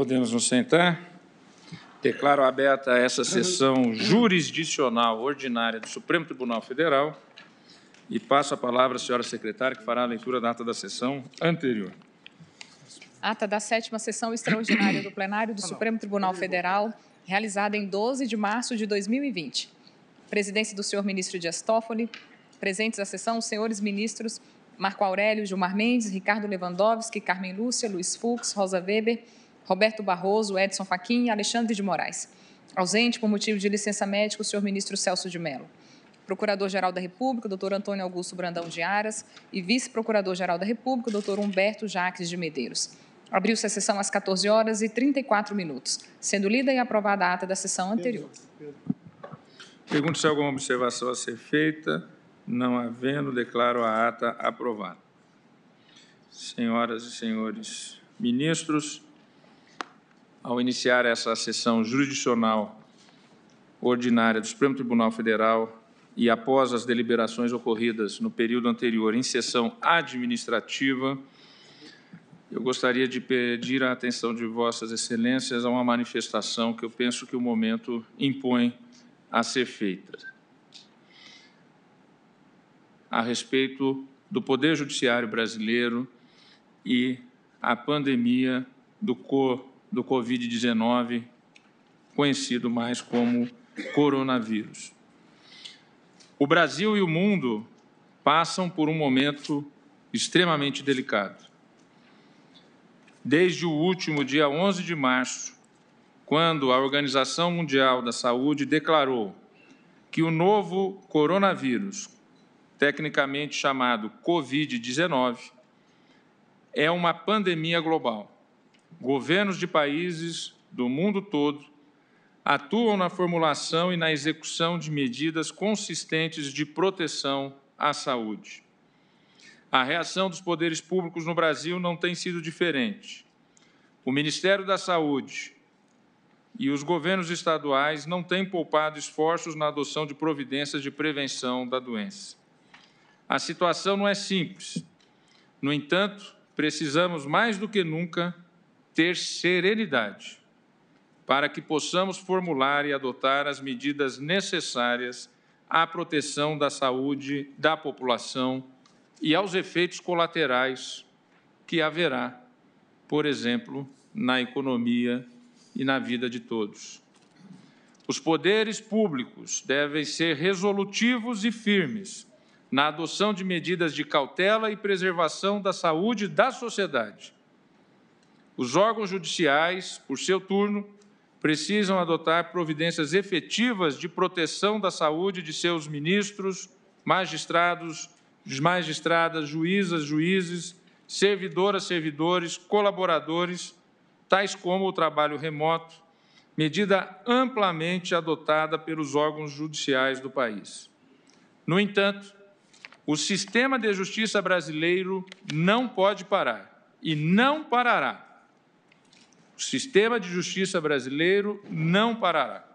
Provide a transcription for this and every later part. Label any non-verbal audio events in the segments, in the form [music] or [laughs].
Podemos nos sentar. Declaro aberta essa sessão jurisdicional ordinária do Supremo Tribunal Federal e passo a palavra à senhora secretária, que fará a leitura da ata da sessão anterior. Ata da sétima sessão extraordinária do plenário do Supremo Tribunal Federal, realizada em 12 de março de 2020. Presidência do senhor ministro Dias Toffoli, presentes à sessão os senhores ministros Marco Aurélio, Gilmar Mendes, Ricardo Lewandowski, Carmen Lúcia, Luiz Fux, Rosa Weber, Roberto Barroso, Edson Fachin e Alexandre de Moraes. Ausente por motivo de licença médica, o senhor ministro Celso de Mello. Procurador-Geral da República, doutor Antônio Augusto Brandão de Aras, e Vice-Procurador-Geral da República, doutor Humberto Jaques de Medeiros. Abriu-se a sessão às 14 horas e 34 minutos, sendo lida e aprovada a ata da sessão anterior. Pergunto se há alguma observação a ser feita. Não havendo, declaro a ata aprovada. Senhoras e senhores ministros, ao iniciar essa sessão jurisdicional ordinária do Supremo Tribunal Federal e após as deliberações ocorridas no período anterior em sessão administrativa, eu gostaria de pedir a atenção de Vossas Excelências a uma manifestação que eu penso que o momento impõe a ser feita. A respeito do Poder Judiciário brasileiro e a pandemia do, co do Covid-19, conhecido mais como coronavírus. O Brasil e o mundo passam por um momento extremamente delicado. Desde o último dia 11 de março, quando a Organização Mundial da Saúde declarou que o novo coronavírus, tecnicamente chamado Covid-19, é uma pandemia global governos de países do mundo todo atuam na formulação e na execução de medidas consistentes de proteção à saúde. A reação dos poderes públicos no Brasil não tem sido diferente. O Ministério da Saúde e os governos estaduais não têm poupado esforços na adoção de providências de prevenção da doença. A situação não é simples. No entanto, precisamos mais do que nunca ter serenidade para que possamos formular e adotar as medidas necessárias à proteção da saúde da população e aos efeitos colaterais que haverá, por exemplo, na economia e na vida de todos. Os poderes públicos devem ser resolutivos e firmes na adoção de medidas de cautela e preservação da saúde da sociedade os órgãos judiciais, por seu turno, precisam adotar providências efetivas de proteção da saúde de seus ministros, magistrados, magistradas, juízas, juízes, servidoras, servidores, colaboradores, tais como o trabalho remoto, medida amplamente adotada pelos órgãos judiciais do país. No entanto, o sistema de justiça brasileiro não pode parar e não parará o sistema de justiça brasileiro não parará.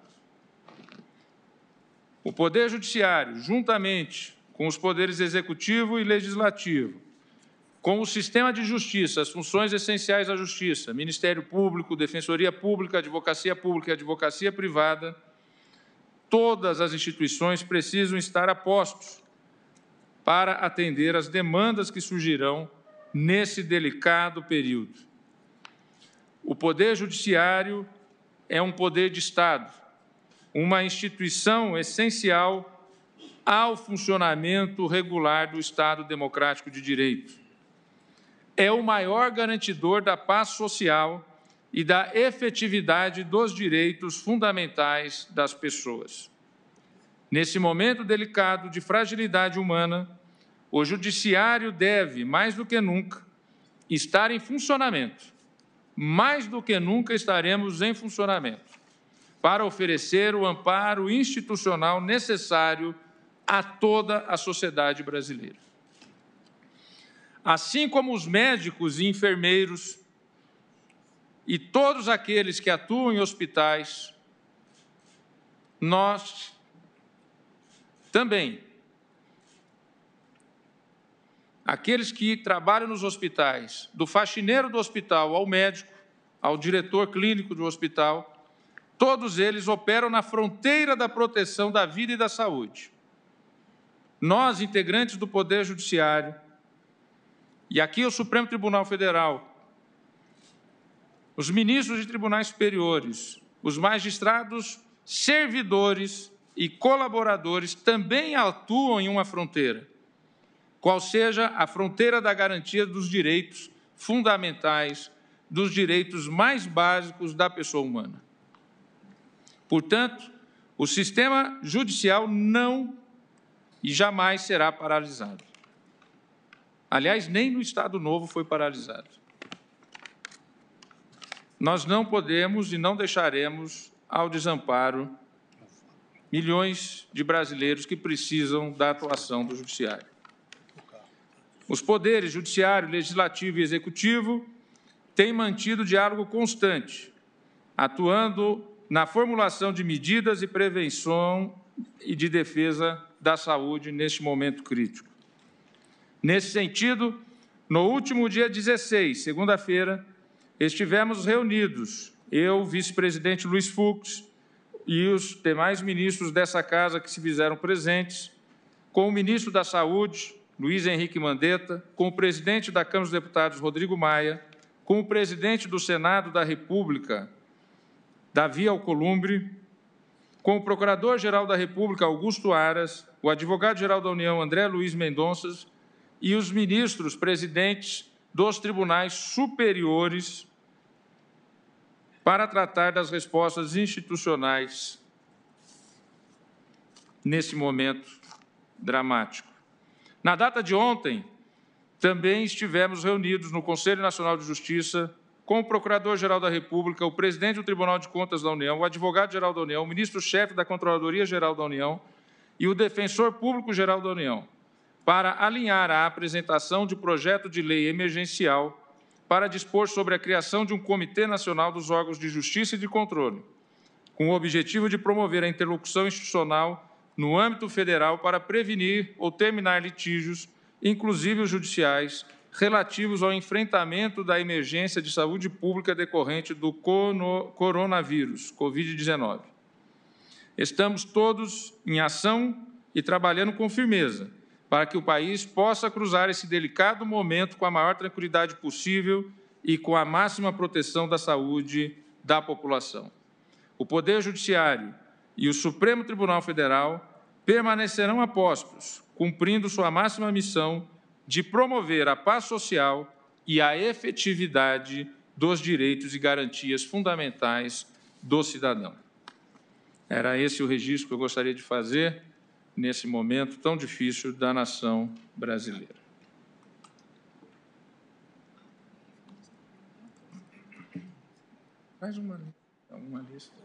O Poder Judiciário, juntamente com os poderes executivo e legislativo, com o sistema de justiça, as funções essenciais da justiça, Ministério Público, Defensoria Pública, Advocacia Pública e Advocacia Privada, todas as instituições precisam estar a postos para atender as demandas que surgirão nesse delicado período. O Poder Judiciário é um poder de Estado, uma instituição essencial ao funcionamento regular do Estado Democrático de Direito. É o maior garantidor da paz social e da efetividade dos direitos fundamentais das pessoas. Nesse momento delicado de fragilidade humana, o Judiciário deve, mais do que nunca, estar em funcionamento mais do que nunca estaremos em funcionamento para oferecer o amparo institucional necessário a toda a sociedade brasileira. Assim como os médicos e enfermeiros e todos aqueles que atuam em hospitais, nós também aqueles que trabalham nos hospitais, do faxineiro do hospital ao médico, ao diretor clínico do hospital, todos eles operam na fronteira da proteção da vida e da saúde. Nós, integrantes do Poder Judiciário, e aqui o Supremo Tribunal Federal, os ministros de tribunais superiores, os magistrados, servidores e colaboradores também atuam em uma fronteira qual seja a fronteira da garantia dos direitos fundamentais, dos direitos mais básicos da pessoa humana. Portanto, o sistema judicial não e jamais será paralisado. Aliás, nem no Estado Novo foi paralisado. Nós não podemos e não deixaremos ao desamparo milhões de brasileiros que precisam da atuação do Judiciário. Os poderes judiciário, legislativo e executivo têm mantido diálogo constante, atuando na formulação de medidas e prevenção e de defesa da saúde neste momento crítico. Nesse sentido, no último dia 16, segunda-feira, estivemos reunidos, eu, vice-presidente Luiz Fux e os demais ministros dessa casa que se fizeram presentes, com o ministro da Saúde, Luiz Henrique Mandetta, com o presidente da Câmara dos Deputados, Rodrigo Maia, com o presidente do Senado da República, Davi Alcolumbre, com o Procurador-Geral da República, Augusto Aras, o Advogado-Geral da União, André Luiz Mendonças, e os ministros presidentes dos tribunais superiores para tratar das respostas institucionais nesse momento dramático. Na data de ontem, também estivemos reunidos no Conselho Nacional de Justiça com o Procurador-Geral da República, o presidente do Tribunal de Contas da União, o advogado-geral da União, o ministro-chefe da Controladoria-Geral da União e o defensor público-geral da União, para alinhar a apresentação de projeto de lei emergencial para dispor sobre a criação de um Comitê Nacional dos Órgãos de Justiça e de Controle, com o objetivo de promover a interlocução institucional no âmbito federal para prevenir ou terminar litígios, inclusive os judiciais, relativos ao enfrentamento da emergência de saúde pública decorrente do coronavírus, Covid-19. Estamos todos em ação e trabalhando com firmeza para que o país possa cruzar esse delicado momento com a maior tranquilidade possível e com a máxima proteção da saúde da população. O Poder Judiciário, e o Supremo Tribunal Federal permanecerão apostos, cumprindo sua máxima missão de promover a paz social e a efetividade dos direitos e garantias fundamentais do cidadão. Era esse o registro que eu gostaria de fazer nesse momento tão difícil da nação brasileira. Mais uma, uma lista.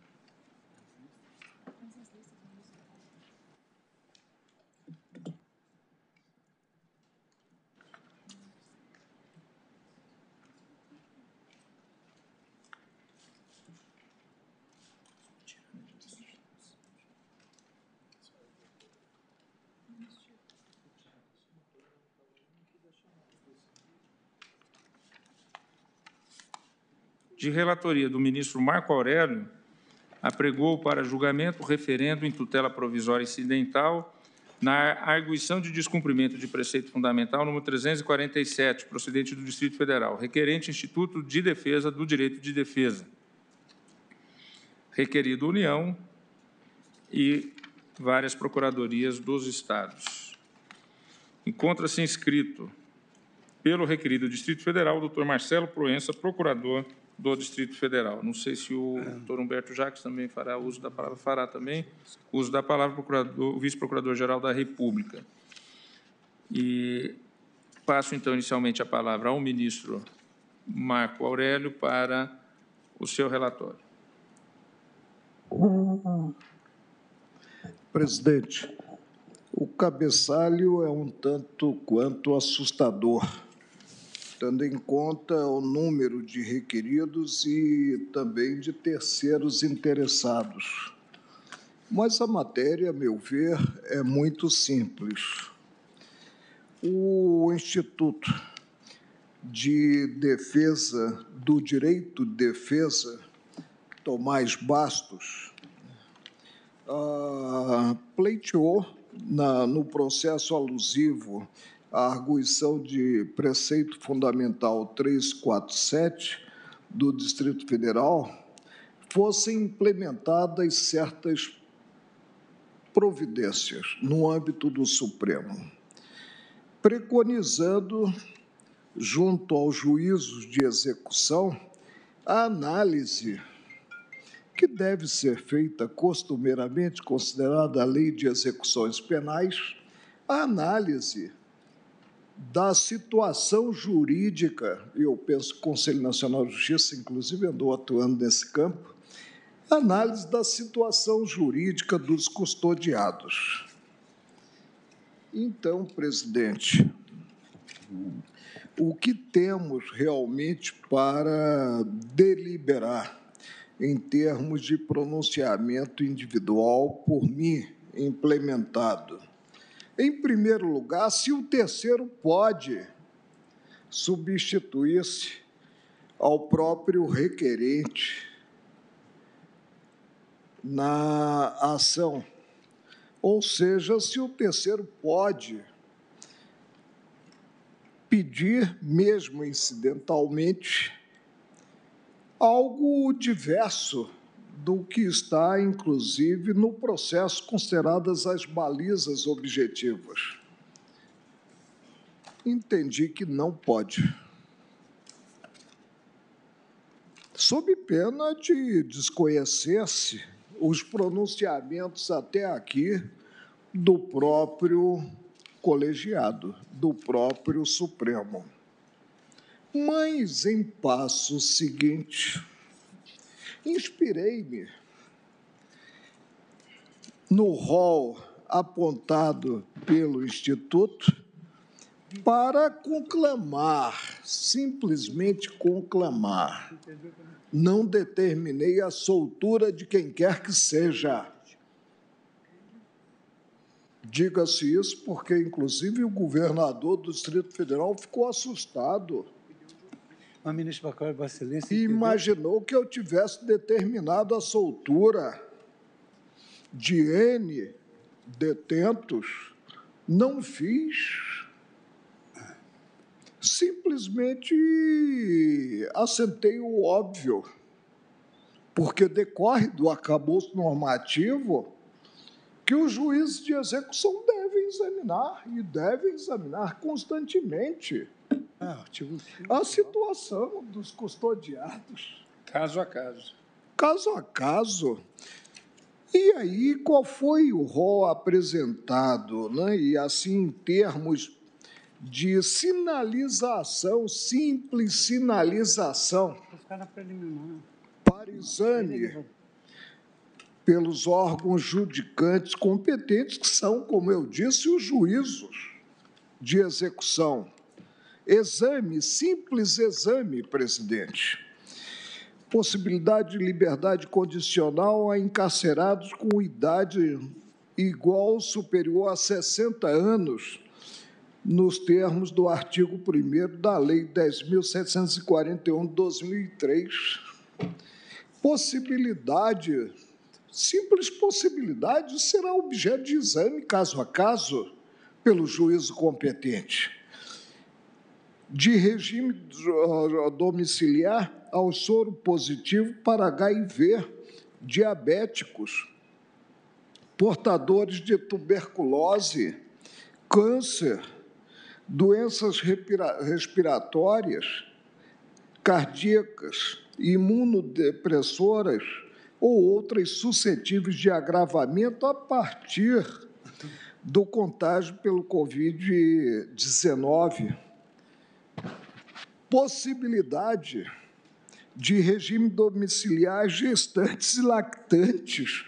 de relatoria do ministro Marco Aurélio, apregou para julgamento referendo em tutela provisória incidental na arguição de descumprimento de preceito fundamental número 347, procedente do Distrito Federal, requerente Instituto de Defesa do Direito de Defesa. Requerido União e várias procuradorias dos estados. Encontra-se inscrito pelo requerido Distrito Federal, doutor Marcelo Proença, procurador do Distrito Federal. Não sei se o doutor Humberto Jacques também fará uso da palavra, fará também uso da palavra procurador, vice-procurador-geral da República. E passo, então, inicialmente a palavra ao ministro Marco Aurélio para o seu relatório. Presidente, o cabeçalho é um tanto quanto assustador tendo em conta o número de requeridos e também de terceiros interessados. Mas a matéria, a meu ver, é muito simples. O Instituto de Defesa do Direito de Defesa, Tomás Bastos, ah, pleiteou na, no processo alusivo a arguição de preceito fundamental 347 do Distrito Federal, fossem implementadas certas providências no âmbito do Supremo, preconizando, junto aos juízos de execução, a análise que deve ser feita costumeiramente considerada a lei de execuções penais, a análise da situação jurídica, eu penso que o Conselho Nacional de Justiça, inclusive, andou atuando nesse campo, análise da situação jurídica dos custodiados. Então, presidente, o que temos realmente para deliberar em termos de pronunciamento individual por mim implementado? Em primeiro lugar, se o terceiro pode substituir-se ao próprio requerente na ação. Ou seja, se o terceiro pode pedir, mesmo incidentalmente, algo diverso do que está, inclusive, no processo consideradas as balizas objetivas. Entendi que não pode. Sob pena de desconhecer-se os pronunciamentos até aqui do próprio colegiado, do próprio Supremo. Mas em passo seguinte Inspirei-me no rol apontado pelo Instituto para conclamar, simplesmente conclamar. Não determinei a soltura de quem quer que seja. Diga-se isso porque, inclusive, o governador do Distrito Federal ficou assustado. Imaginou que eu tivesse determinado a soltura de N detentos, não fiz. Simplesmente assentei o óbvio, porque decorre do acabouço normativo que os juízes de execução devem examinar e devem examinar constantemente artigo ah, 5. A situação dos custodiados. Caso a caso. Caso a caso. E aí, qual foi o rol apresentado? Né? E assim, em termos de sinalização, simples sinalização para exame pelos órgãos judicantes competentes, que são, como eu disse, os juízos de execução. Exame, simples exame, presidente. Possibilidade de liberdade condicional a encarcerados com idade igual ou superior a 60 anos, nos termos do artigo 1 da Lei 10.741 de 2003. Possibilidade simples possibilidade será objeto de exame caso a caso pelo juízo competente de regime domiciliar ao soro positivo para HIV, diabéticos, portadores de tuberculose, câncer, doenças respiratórias, cardíacas, imunodepressoras ou outras suscetíveis de agravamento a partir do contágio pelo Covid-19 possibilidade de regime domiciliar gestantes e lactantes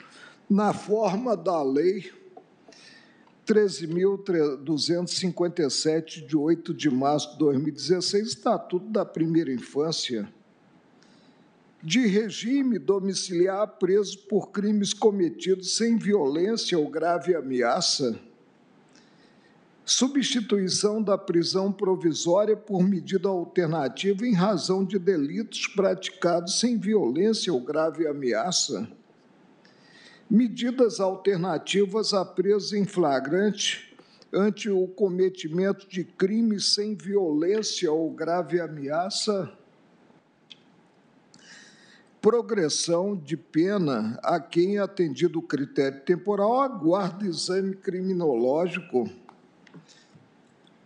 na forma da lei 13.257, de 8 de março de 2016, Estatuto da Primeira Infância, de regime domiciliar preso por crimes cometidos sem violência ou grave ameaça, substituição da prisão provisória por medida alternativa em razão de delitos praticados sem violência ou grave ameaça, medidas alternativas à presa em flagrante ante o cometimento de crime sem violência ou grave ameaça progressão de pena a quem, é atendido o critério temporal, aguarda exame criminológico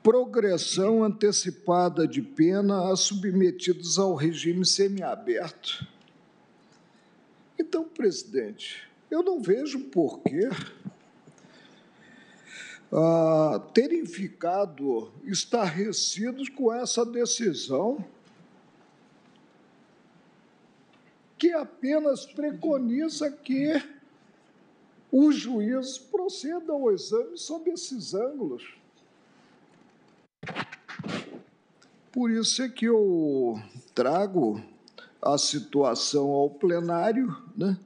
progressão antecipada de pena a submetidos ao regime semiaberto. Então, presidente, eu não vejo por ah, terem ficado estarrecidos com essa decisão que apenas preconiza que os juízes procedam ao exame sob esses ângulos. Por isso é que eu trago a situação ao plenário né,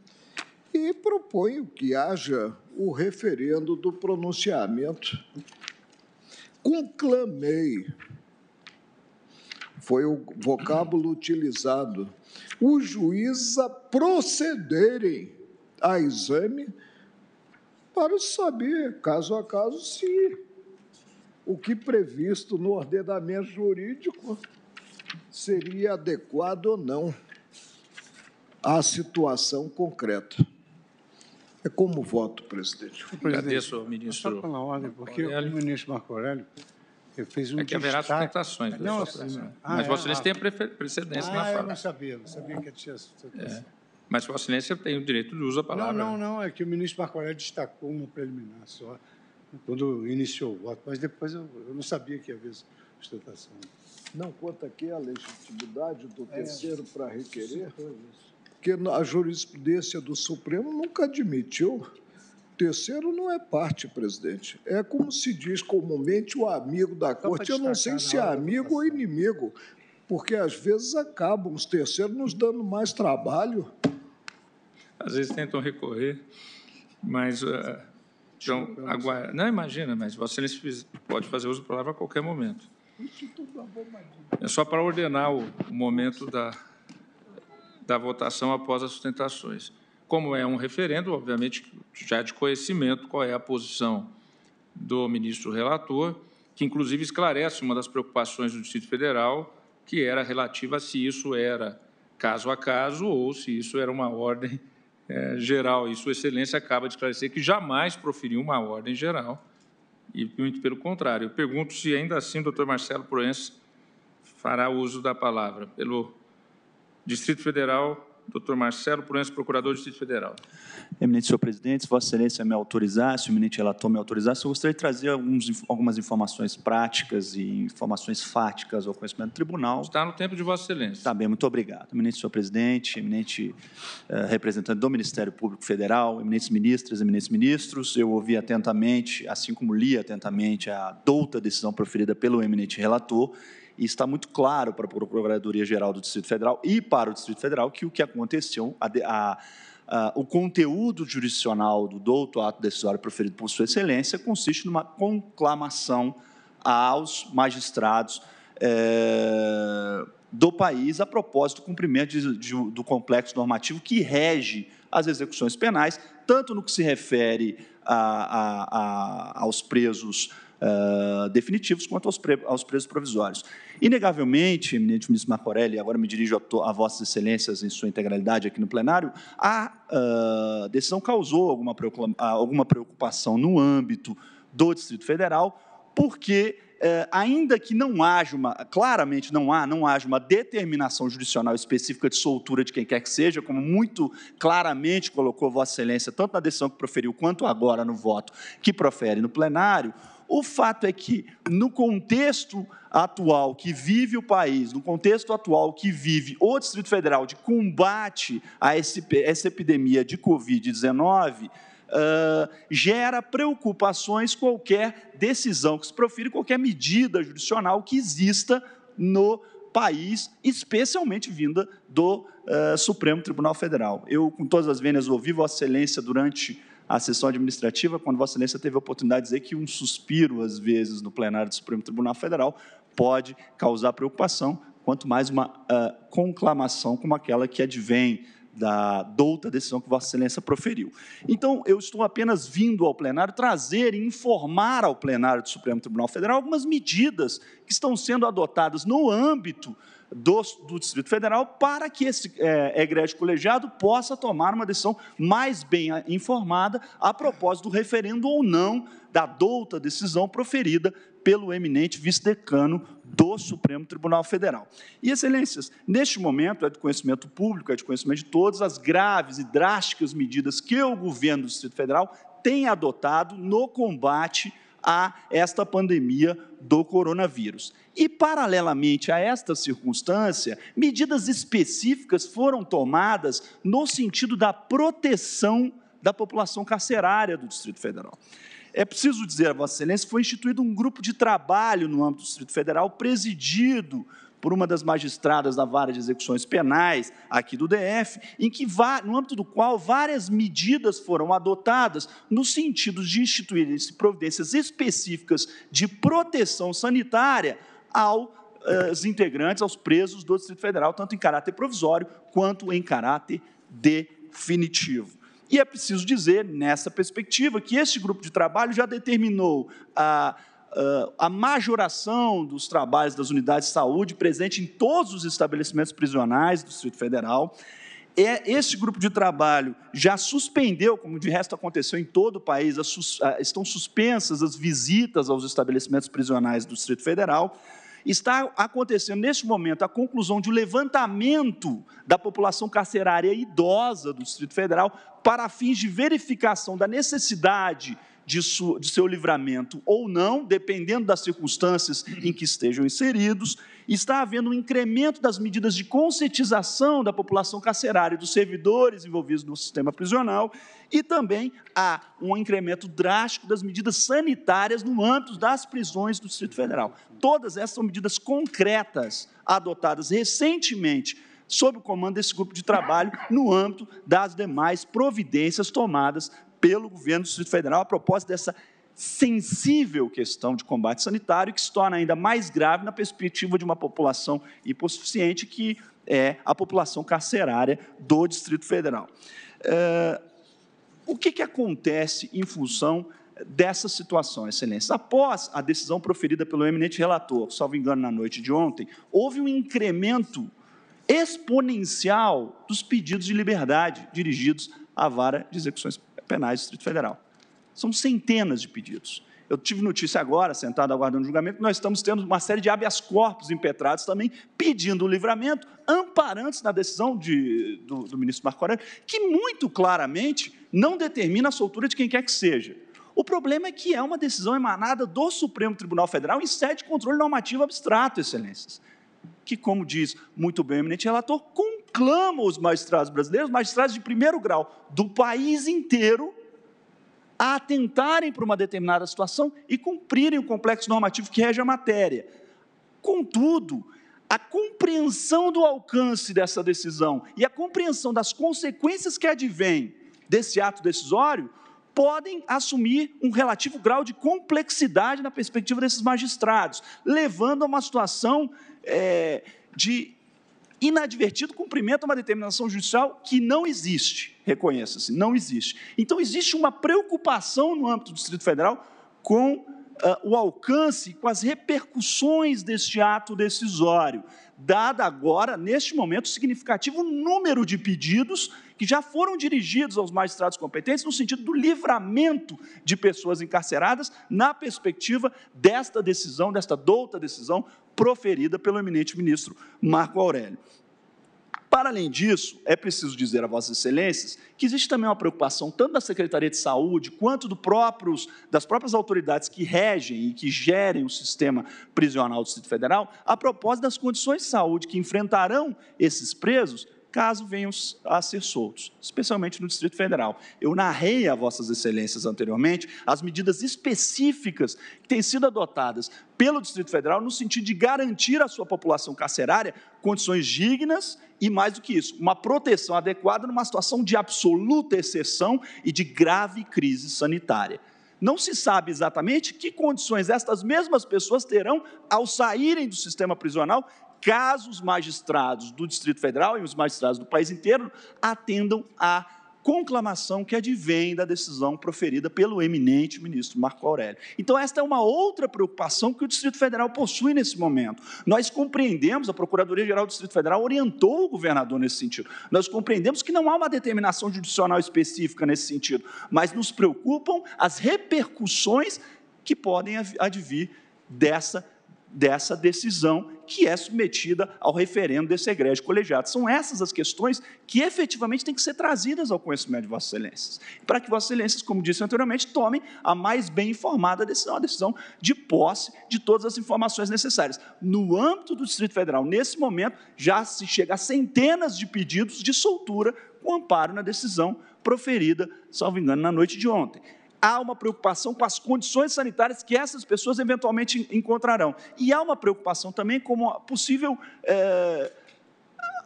e proponho que haja o referendo do pronunciamento. Conclamei, foi o vocábulo utilizado, os juízes a procederem a exame para saber, caso a caso, se o que previsto no ordenamento jurídico seria adequado ou não à situação concreta. É como voto, presidente. presidente Agradeço ao ministro. Só pela ordem, porque Aurélio. o ministro Marco Aurélio fez fiz um é que haverá sustentações. Não, assim, Ah, Mas é, Vossa Excelência ah, tem a precedência ah, na fala. Eu não sabia, não sabia que tinha sustentação. É. Mas Vossa Excelência tem o direito de usar a palavra. Não, não, não. É que o ministro Marco Aurélio destacou uma preliminar só quando iniciou o voto. Mas depois eu, eu não sabia que havia sustentação. Não conta aqui é a legitimidade do é. terceiro é, para requerer? Porque a jurisprudência do Supremo nunca admitiu. Terceiro não é parte, presidente. É como se diz comumente o amigo da Só corte. Eu não sei se é amigo ou inimigo, porque às vezes acabam os terceiros nos dando mais trabalho. Às vezes tentam recorrer, mas. Uh então, então agora, não imagina, mas Vossa Excelência pode fazer uso da palavra a qualquer momento. É só para ordenar o, momento da, da votação após as sustentações. Como é um referendo, obviamente, já de conhecimento qual é a posição do ministro relator, que inclusive esclarece uma das preocupações do Distrito Federal, que era relativa a se isso era caso a caso ou se isso era uma ordem é, geral. E Sua Excelência acaba de esclarecer que jamais proferiu uma ordem geral, e muito pelo contrário. Eu pergunto se ainda assim o doutor Marcelo Proença fará uso da palavra. Pelo Distrito Federal, Dr. Marcelo Proença, Procurador do Distrito Federal. Eminente senhor presidente, se Vossa Excelência me autorizasse, o eminente relator me autorizasse, eu gostaria de trazer alguns, algumas informações práticas e informações fáticas ao conhecimento do tribunal. Está no tempo de Vossa Excelência. Está bem, muito obrigado. Eminente senhor presidente, eminente eh, representante do Ministério Público Federal, eminentes ministras, eminentes ministros, eu ouvi atentamente, assim como li atentamente a douta decisão proferida pelo eminente relator e está muito claro para a Procuradoria Geral do Distrito Federal e para o Distrito Federal que o que aconteceu, a, a, a, o conteúdo jurisdicional do douto ato decisório proferido por Sua Excelência consiste numa conclamação aos magistrados é, do país a propósito do cumprimento de, de, do complexo normativo que rege as execuções penais, tanto no que se refere a, a, a, aos presos uh, definitivos quanto aos, pre, aos, presos provisórios. Inegavelmente, eminente ministro Marco Aurélio, agora me dirijo a, a vossas excelências em sua integralidade aqui no plenário, a uh, decisão causou alguma, ah, alguma preocupação no âmbito do Distrito Federal, porque é, ainda que não haja uma, claramente não há, não haja uma determinação judicial específica de soltura de quem quer que seja, como muito claramente colocou Vossa Excelência, tanto na decisão que proferiu quanto agora no voto que profere no plenário, o fato é que, no contexto atual que vive o país, no contexto atual que vive o Distrito Federal de combate a essa epidemia de Covid-19, uh, gera preocupações qualquer decisão que se profira, qualquer medida judicial que exista no país, especialmente vinda do uh, Supremo Tribunal Federal. Eu, com todas as vênias, ouvi Vossa Excelência durante a sessão administrativa, quando Vossa Excelência teve a oportunidade de dizer que um suspiro, às vezes, no plenário do Supremo Tribunal Federal pode causar preocupação, quanto mais uma uh, conclamação como aquela que advém da douta decisão que Vossa Excelência proferiu. Então, eu estou apenas vindo ao plenário trazer e informar ao plenário do Supremo Tribunal Federal algumas medidas que estão sendo adotadas no âmbito do, do Distrito Federal para que esse é, egrégio colegiado possa tomar uma decisão mais bem informada a propósito do referendo ou não da douta decisão proferida pelo eminente vice-decano do Supremo Tribunal Federal. E, excelências, neste momento é de conhecimento público, é de conhecimento de todos as graves e drásticas medidas que o governo do Distrito Federal tem adotado no combate a esta pandemia do coronavírus. E, paralelamente a esta circunstância, medidas específicas foram tomadas no sentido da proteção da população carcerária do Distrito Federal. É preciso dizer, Vossa Excelência, foi instituído um grupo de trabalho no âmbito do Distrito Federal, presidido por uma das magistradas da Vara de Execuções Penais aqui do DF, em que no âmbito do qual várias medidas foram adotadas no sentido de instituir providências específicas de proteção sanitária aos eh, integrantes, aos presos do Distrito Federal, tanto em caráter provisório quanto em caráter definitivo. E é preciso dizer, nessa perspectiva, que este grupo de trabalho já determinou a uh, a majoração dos trabalhos das unidades de saúde presente em todos os estabelecimentos prisionais do Distrito Federal. É, esse grupo de trabalho já suspendeu, como de resto aconteceu em todo o país, ah, estão suspensas as visitas aos estabelecimentos prisionais do Distrito Federal. Está acontecendo, neste momento, a conclusão de um levantamento da população carcerária idosa do Distrito Federal para fins de verificação da necessidade de, de seu livramento ou não, dependendo das circunstâncias em que estejam inseridos, está havendo um incremento das medidas de conscientização da população carcerária e dos servidores envolvidos no sistema prisional, e também há um incremento drástico das medidas sanitárias no âmbito das prisões do Distrito Federal. Todas essas são medidas concretas adotadas recentemente sob o comando desse grupo de trabalho no âmbito das demais providências tomadas pelo governo do Distrito Federal a propósito dessa sensível questão de combate sanitário, que se torna ainda mais grave na perspectiva de uma população hipossuficiente, que é a população carcerária do Distrito Federal. É, o que, que acontece em função dessa situação, Excelência. Após a decisão proferida pelo eminente relator, salvo engano, na noite de ontem, houve um incremento exponencial dos pedidos de liberdade dirigidos à vara de execuções penais do Distrito Federal. São centenas de pedidos. Eu tive notícia agora, sentado aguardando julgamento, que nós estamos tendo uma série de habeas corpus impetrados também, pedindo o livramento, amparantes na decisão de, do, do, ministro Marco Aurélio, que muito claramente não determina a soltura de quem quer que seja. O problema é que é uma decisão emanada do Supremo Tribunal Federal em sede de controle normativo abstrato, excelências, que, como diz muito bem o eminente relator, com clama os magistrados brasileiros, magistrados de primeiro grau do país inteiro, a atentarem para uma determinada situação e cumprirem o complexo normativo que rege a matéria. Contudo, a compreensão do alcance dessa decisão e a compreensão das consequências que advêm desse ato decisório podem assumir um relativo grau de complexidade na perspectiva desses magistrados, levando a uma situação é, de inadvertido cumprimento uma determinação judicial que não existe, reconheça-se, não existe. Então, existe uma preocupação no âmbito do Distrito Federal com uh, o alcance, com as repercussões deste ato decisório, dado agora, neste momento, o significativo número de pedidos que já foram dirigidos aos magistrados competentes no sentido do livramento de pessoas encarceradas na perspectiva desta decisão, desta douta decisão proferida pelo eminente ministro Marco Aurélio. Para além disso, é preciso dizer a Vossas Excelências que existe também uma preocupação tanto da Secretaria de Saúde quanto do próprios, das próprias autoridades que regem e que gerem o sistema prisional do Distrito Federal a propósito das condições de saúde que enfrentarão esses presos caso venham a ser soltos, especialmente no Distrito Federal. Eu narrei a Vossas Excelências anteriormente as medidas específicas que têm sido adotadas pelo Distrito Federal no sentido de garantir à sua população carcerária condições dignas e, mais do que isso, uma proteção adequada numa situação de absoluta exceção e de grave crise sanitária. Não se sabe exatamente que condições estas mesmas pessoas terão ao saírem do sistema prisional caso os magistrados do Distrito Federal e os magistrados do país inteiro atendam à conclamação que advém da decisão proferida pelo eminente ministro Marco Aurélio. Então, esta é uma outra preocupação que o Distrito Federal possui nesse momento. Nós compreendemos, a Procuradoria-Geral do Distrito Federal orientou o governador nesse sentido. Nós compreendemos que não há uma determinação judicial específica nesse sentido, mas nos preocupam as repercussões que podem advir dessa dessa decisão que é submetida ao referendo desse egrégio colegiado. São essas as questões que efetivamente têm que ser trazidas ao conhecimento de Vossas Excelências, para que Vossas Excelências, como disse anteriormente, tomem a mais bem informada decisão, a decisão de posse de todas as informações necessárias. No âmbito do Distrito Federal, nesse momento, já se chega a centenas de pedidos de soltura com amparo na decisão proferida, salvo engano, na noite de ontem há uma preocupação com as condições sanitárias que essas pessoas eventualmente encontrarão. E há uma preocupação também com a possível é,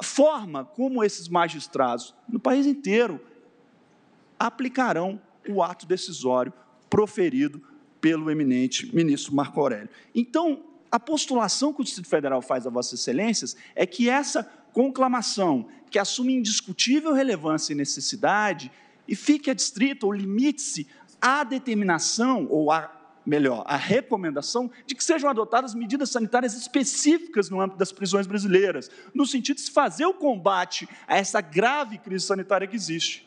forma como esses magistrados, no país inteiro, aplicarão o ato decisório proferido pelo eminente ministro Marco Aurélio. Então, a postulação que o Distrito Federal faz a Vossas Excelências é que essa conclamação, que assume indiscutível relevância e necessidade, e fique adstrita ou limite-se a determinação, ou a melhor, a recomendação de que sejam adotadas medidas sanitárias específicas no âmbito das prisões brasileiras, no sentido de se fazer o combate a essa grave crise sanitária que existe.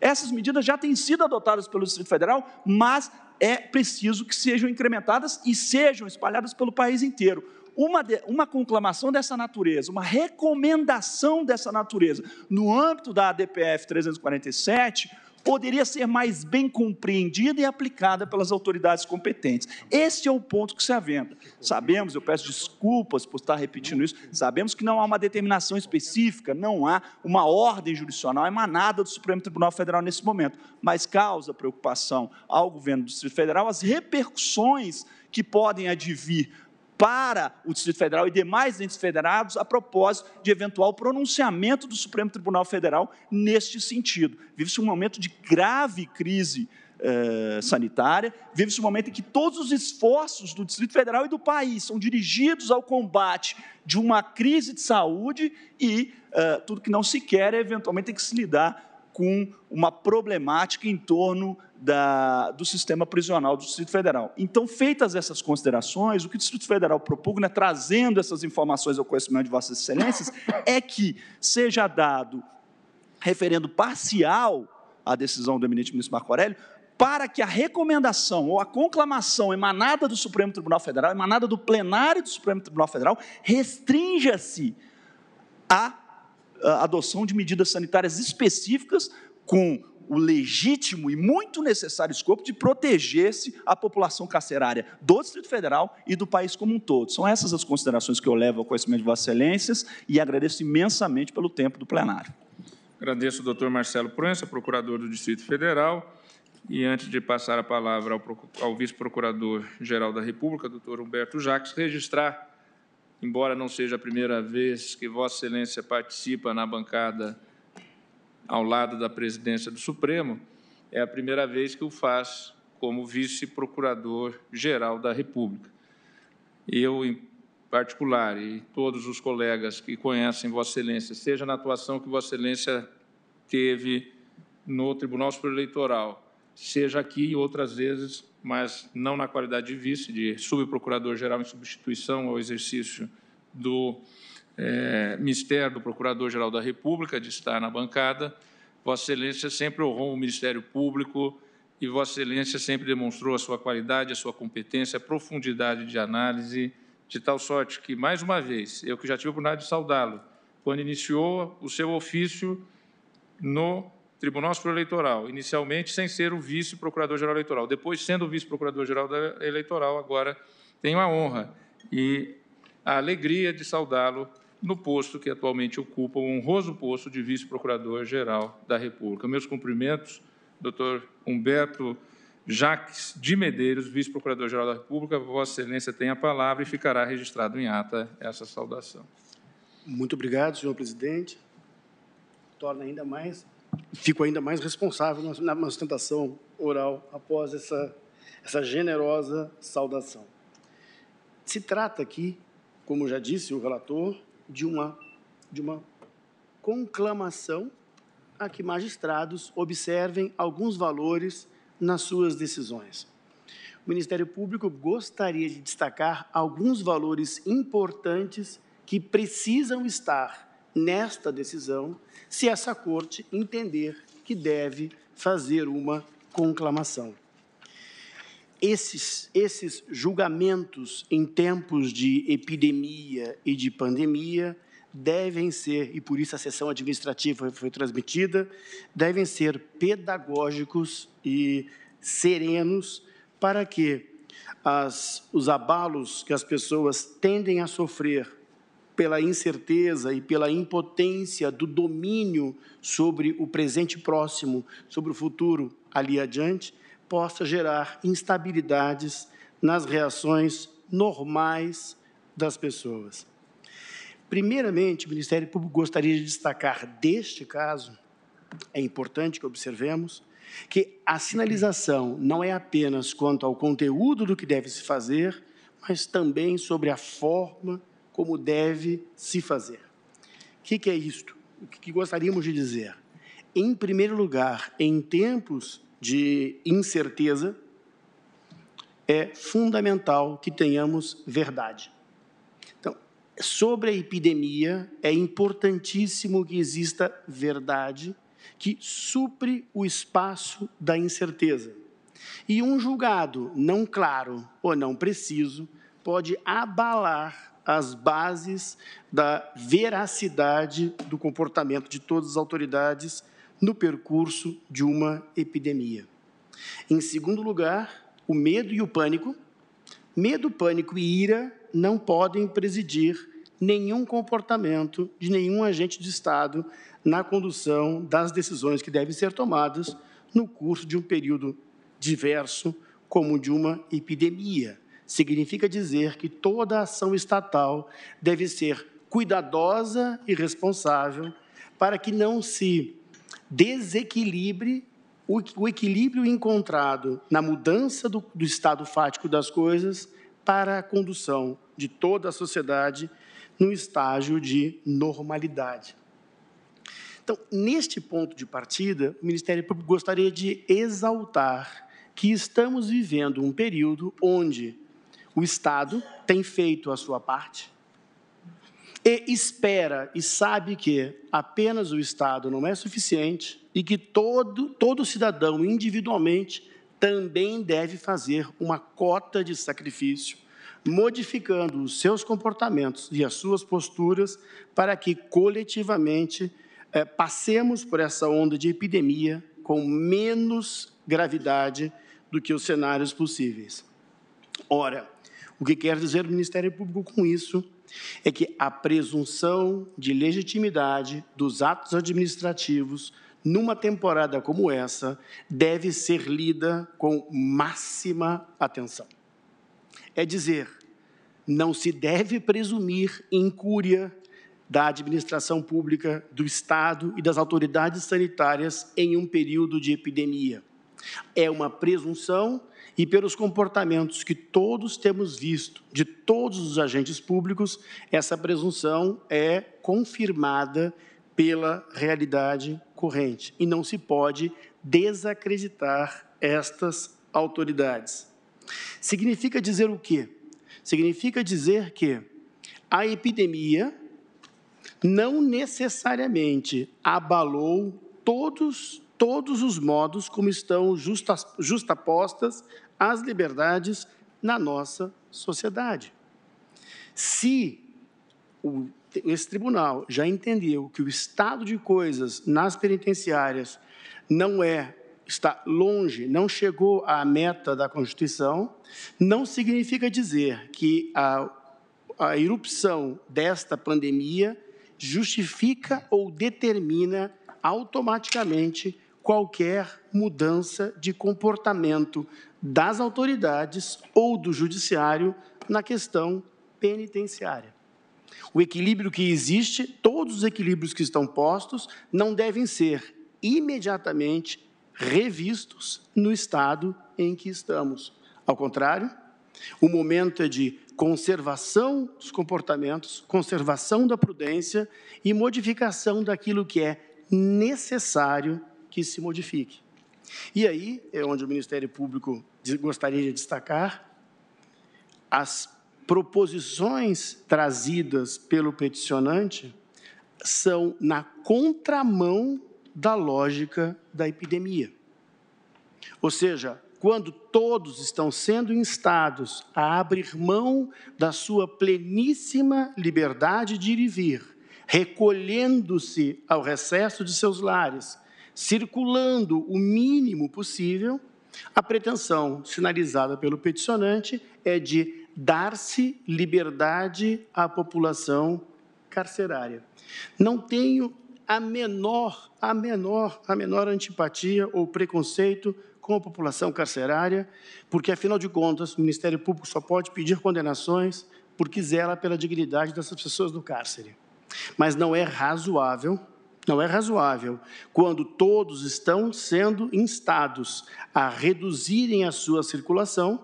Essas medidas já têm sido adotadas pelo Distrito Federal, mas é preciso que sejam incrementadas e sejam espalhadas pelo país inteiro. Uma, de, uma conclamação dessa natureza, uma recomendação dessa natureza, no âmbito da ADPF 347, poderia ser mais bem compreendida e aplicada pelas autoridades competentes. Esse é o ponto que se aventa. Sabemos, eu peço desculpas por estar repetindo isso, sabemos que não há uma determinação específica, não há uma ordem jurisdicional emanada do Supremo Tribunal Federal nesse momento, mas causa preocupação ao governo do Distrito Federal as repercussões que podem advir para o Distrito Federal e demais entes federados a propósito de eventual pronunciamento do Supremo Tribunal Federal neste sentido. Vive-se um momento de grave crise eh, sanitária, vive-se um momento em que todos os esforços do Distrito Federal e do país são dirigidos ao combate de uma crise de saúde e eh, tudo que não se quer é eventualmente ter que se lidar com uma problemática em torno da, do sistema prisional do Distrito Federal. Então, feitas essas considerações, o que o Distrito Federal propugna, trazendo essas informações ao conhecimento de Vossas Excelências, é que seja dado referendo parcial à decisão do eminente ministro Marco Aurélio, para que a recomendação ou a conclamação emanada do Supremo Tribunal Federal, emanada do plenário do Supremo Tribunal Federal, restrinja-se a adoção de medidas sanitárias específicas com o legítimo e muito necessário escopo de proteger-se a população carcerária do Distrito Federal e do país como um todo. São essas as considerações que eu levo ao conhecimento de Vossas Excelências e agradeço imensamente pelo tempo do plenário. Agradeço o doutor Marcelo Proença, procurador do Distrito Federal. E antes de passar a palavra ao, ao vice-procurador-geral da República, doutor Humberto Jacques, registrar embora não seja a primeira vez que Vossa Excelência participa na bancada ao lado da presidência do Supremo, é a primeira vez que o faz como vice-procurador-geral da República. Eu, em particular, e todos os colegas que conhecem Vossa Excelência, seja na atuação que Vossa Excelência teve no Tribunal Superior Eleitoral, seja aqui e outras vezes mas não na qualidade de vice, de subprocurador-geral em substituição ao exercício do é, ministério do Procurador-Geral da República, de estar na bancada. Vossa Excelência sempre honrou o Ministério Público e Vossa Excelência sempre demonstrou a sua qualidade, a sua competência, a profundidade de análise, de tal sorte que, mais uma vez, eu que já tive a oportunidade de saudá-lo, quando iniciou o seu ofício no Tribunal Superior Eleitoral, inicialmente sem ser o vice-procurador-geral eleitoral, depois sendo o vice-procurador-geral eleitoral, agora tenho a honra e a alegria de saudá-lo no posto que atualmente ocupa, o honroso posto de vice-procurador-geral da República. Meus cumprimentos, doutor Humberto Jacques de Medeiros, vice-procurador-geral da República. Vossa Excelência tem a palavra e ficará registrado em ata essa saudação. Muito obrigado, senhor presidente. Torna ainda mais fico ainda mais responsável na, sustentação oral após essa, essa generosa saudação. Se trata aqui, como já disse o relator, de uma, de uma conclamação a que magistrados observem alguns valores nas suas decisões. O Ministério Público gostaria de destacar alguns valores importantes que precisam estar nesta decisão se essa Corte entender que deve fazer uma conclamação. Esses, esses julgamentos em tempos de epidemia e de pandemia devem ser, e por isso a sessão administrativa foi transmitida, devem ser pedagógicos e serenos para que as, os abalos que as pessoas tendem a sofrer pela incerteza e pela impotência do domínio sobre o presente próximo, sobre o futuro ali adiante, possa gerar instabilidades nas reações normais das pessoas. Primeiramente, o Ministério Público gostaria de destacar deste caso, é importante que observemos, que a sinalização não é apenas quanto ao conteúdo do que deve se fazer, mas também sobre a forma como deve se fazer. O que, que, é isto? O que, que gostaríamos de dizer? Em primeiro lugar, em tempos de incerteza, é fundamental que tenhamos verdade. Então, sobre a epidemia, é importantíssimo que exista verdade que supre o espaço da incerteza. E um julgado não claro ou não preciso pode abalar as bases da veracidade do comportamento de todas as autoridades no percurso de uma epidemia. Em segundo lugar, o medo e o pânico. Medo, pânico e ira não podem presidir nenhum comportamento de nenhum agente de Estado na condução das decisões que devem ser tomadas no curso de um período diverso, como de uma epidemia significa dizer que toda ação estatal deve ser cuidadosa e responsável para que não se desequilibre o, equilíbrio encontrado na mudança do, do estado fático das coisas para a condução de toda a sociedade num estágio de normalidade. Então, neste ponto de partida, o Ministério Público gostaria de exaltar que estamos vivendo um período onde o Estado tem feito a sua parte e espera e sabe que apenas o Estado não é suficiente e que todo, todo cidadão individualmente também deve fazer uma cota de sacrifício, modificando os seus comportamentos e as suas posturas para que coletivamente é, passemos por essa onda de epidemia com menos gravidade do que os cenários possíveis. Ora, o que quer dizer o Ministério Público com isso é que a presunção de legitimidade dos atos administrativos numa temporada como essa deve ser lida com máxima atenção. É dizer, não se deve presumir incúria da administração pública, do Estado e das autoridades sanitárias em um período de epidemia. É uma presunção e pelos comportamentos que todos temos visto de todos os agentes públicos, essa presunção é confirmada pela realidade corrente e não se pode desacreditar estas autoridades. Significa dizer o quê? Significa dizer que a epidemia não necessariamente abalou todos todos os modos como estão justas, justapostas as liberdades na nossa sociedade. Se o, esse tribunal já entendeu que o estado de coisas nas penitenciárias não é está longe, não chegou à meta da Constituição, não significa dizer que a, a erupção desta pandemia justifica ou determina automaticamente qualquer mudança de comportamento das autoridades ou do judiciário na questão penitenciária. O equilíbrio que existe, todos os equilíbrios que estão postos, não devem ser imediatamente revistos no estado em que estamos. Ao contrário, o momento é de conservação dos comportamentos, conservação da prudência e modificação daquilo que é necessário que se modifique. E aí é onde o Ministério Público gostaria de destacar as proposições trazidas pelo peticionante são na contramão da lógica da epidemia. Ou seja, quando todos estão sendo instados a abrir mão da sua pleníssima liberdade de ir e vir, recolhendo-se ao recesso de seus lares, circulando o mínimo possível, a pretensão sinalizada pelo peticionante é de dar-se liberdade à população carcerária. Não tenho a menor, a menor, a menor antipatia ou preconceito com a população carcerária, porque afinal de contas, o Ministério Público só pode pedir condenações porque zela pela dignidade dessas pessoas no cárcere. Mas não é razoável não é razoável quando todos estão sendo instados a reduzirem a sua circulação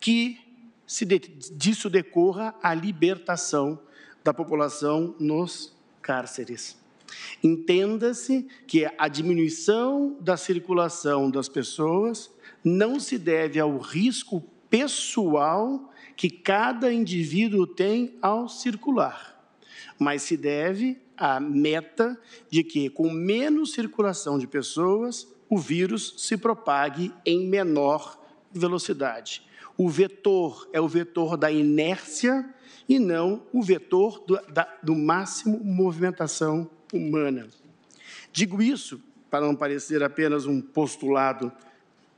que se de, disso decorra a libertação da população nos cárceres. Entenda-se que a diminuição da circulação das pessoas não se deve ao risco pessoal que cada indivíduo tem ao circular mas se deve à meta de que, com menos circulação de pessoas, o vírus se propague em menor velocidade. O vetor é o vetor da inércia e não o vetor do, da, do máximo movimentação humana. Digo isso para não parecer apenas um postulado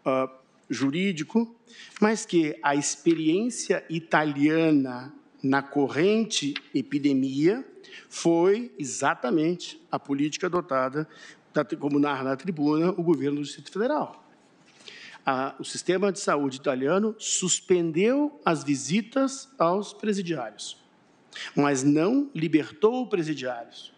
uh, jurídico, mas que a experiência italiana na corrente epidemia foi exatamente a política adotada, como narra na tribuna, o governo do Distrito Federal. o sistema de saúde italiano suspendeu as visitas aos presidiários, mas não libertou presidiários.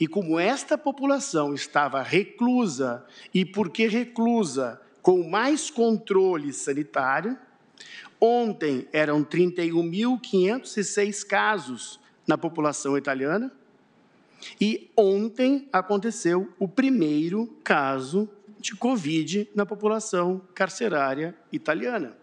E como esta população estava reclusa, e porque reclusa, com mais controle sanitário, ontem eram 31.506 casos na população italiana. E ontem aconteceu o primeiro caso de Covid na população carcerária italiana,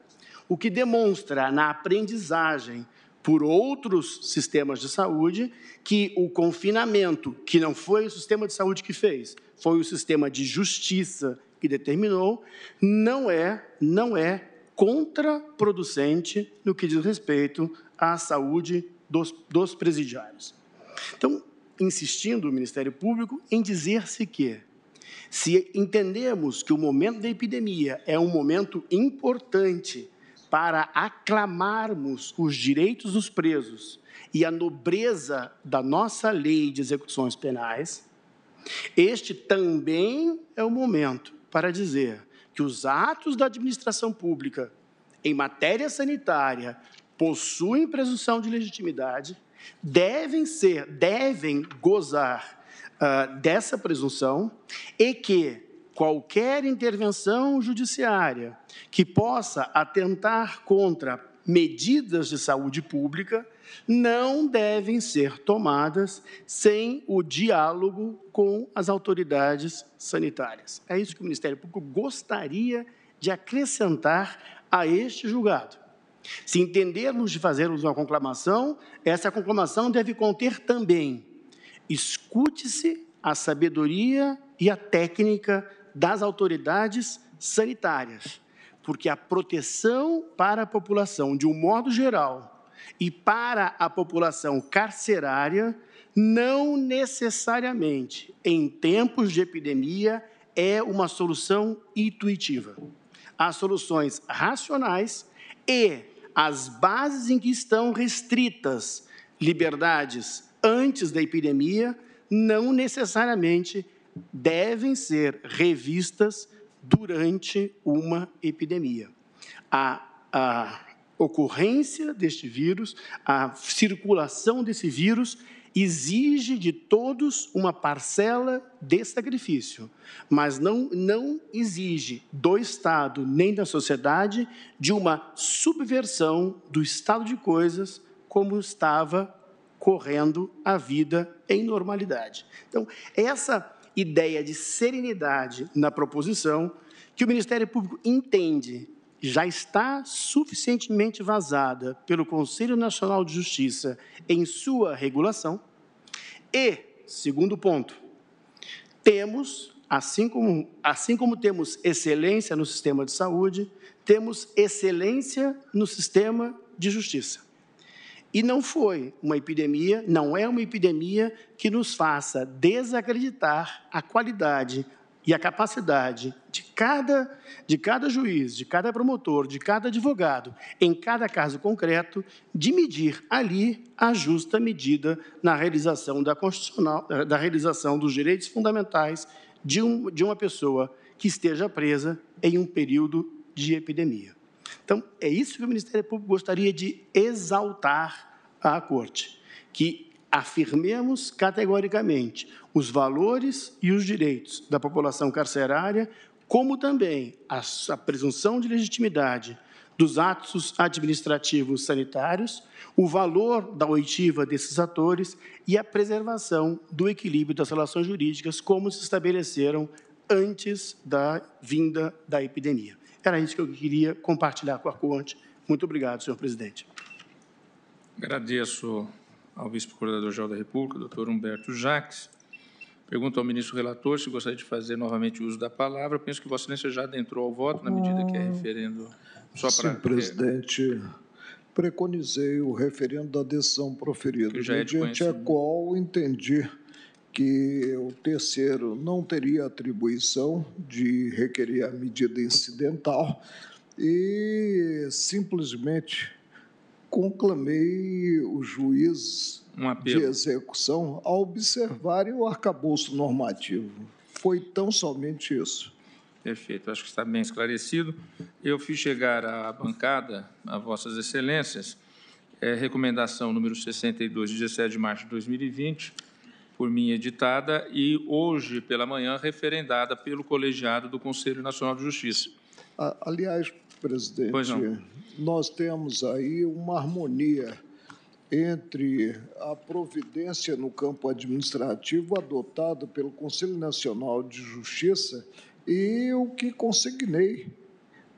o que demonstra na aprendizagem por outros sistemas de saúde que o confinamento, que não foi o sistema de saúde que fez, foi o sistema de justiça que determinou, não é, não é contraproducente no que diz respeito à saúde dos, dos presidiários. Então, insistindo o Ministério Público em dizer-se que, se entendemos que o momento da epidemia é um momento importante para aclamarmos os direitos dos presos e a nobreza da nossa lei de execuções penais, este também é o momento para dizer que os atos da administração pública em matéria sanitária, possuem presunção de legitimidade, devem ser, devem gozar uh, dessa presunção e que qualquer intervenção judiciária que possa atentar contra medidas de saúde pública não devem ser tomadas sem o diálogo com as autoridades sanitárias. É isso que o Ministério Público gostaria de acrescentar a este julgado. Se entendermos de fazermos uma conclamação, essa conclamação deve conter também: escute-se a sabedoria e a técnica das autoridades sanitárias, porque a proteção para a população, de um modo geral, e para a população carcerária, não necessariamente, em tempos de epidemia, é uma solução intuitiva. Há soluções racionais e as bases em que estão restritas liberdades antes da epidemia não necessariamente devem ser revistas durante uma epidemia. A, a ocorrência deste vírus, a circulação desse vírus exige de todos uma parcela de sacrifício, mas não, não exige do Estado nem da sociedade de uma subversão do estado de coisas como estava correndo a vida em normalidade. Então, essa ideia de serenidade na proposição que o Ministério Público entende já está suficientemente vazada pelo Conselho Nacional de Justiça em sua regulação. E, segundo ponto, temos, assim como, assim como temos excelência no sistema de saúde, temos excelência no sistema de justiça. E não foi uma epidemia, não é uma epidemia que nos faça desacreditar a qualidade, e a capacidade de cada, de cada juiz, de cada promotor, de cada advogado, em cada caso concreto, de medir ali a justa medida na realização da, constitucional, eh, da realização dos direitos fundamentais de, um, de uma pessoa que esteja presa em um período de epidemia. Então, é isso que o Ministério Público gostaria de exaltar à Corte, que afirmemos categoricamente os valores e os direitos da população carcerária, como também a, presunção de legitimidade dos atos administrativos sanitários, o valor da oitiva desses atores e a preservação do equilíbrio das relações jurídicas como se estabeleceram antes da vinda da epidemia. Era isso que eu queria compartilhar com a Corte. Muito obrigado, senhor presidente. Agradeço ao Vice-Procurador-Geral da República, doutor Humberto Jacques. Pergunto ao ministro relator se gostaria de fazer novamente uso da palavra. Penso que Vossa Excelência já adentrou ao voto na medida que é ah, referendo. Só para... Sim, presidente. Preconizei o referendo da decisão proferida, já é mediante é a qual entendi que o terceiro não teria atribuição de requerer a medida incidental e simplesmente conclamei o juiz um de execução a observarem o arcabouço normativo. Foi tão somente isso. Perfeito, acho que está bem esclarecido. Eu fiz chegar à bancada, a Vossas Excelências, é, recomendação número 62, de 17 de março de 2020, por mim editada e hoje pela manhã referendada pelo colegiado do Conselho Nacional de Justiça. Aliás, presidente, nós temos aí uma harmonia entre a providência no campo administrativo adotada pelo Conselho Nacional de Justiça e o que consignei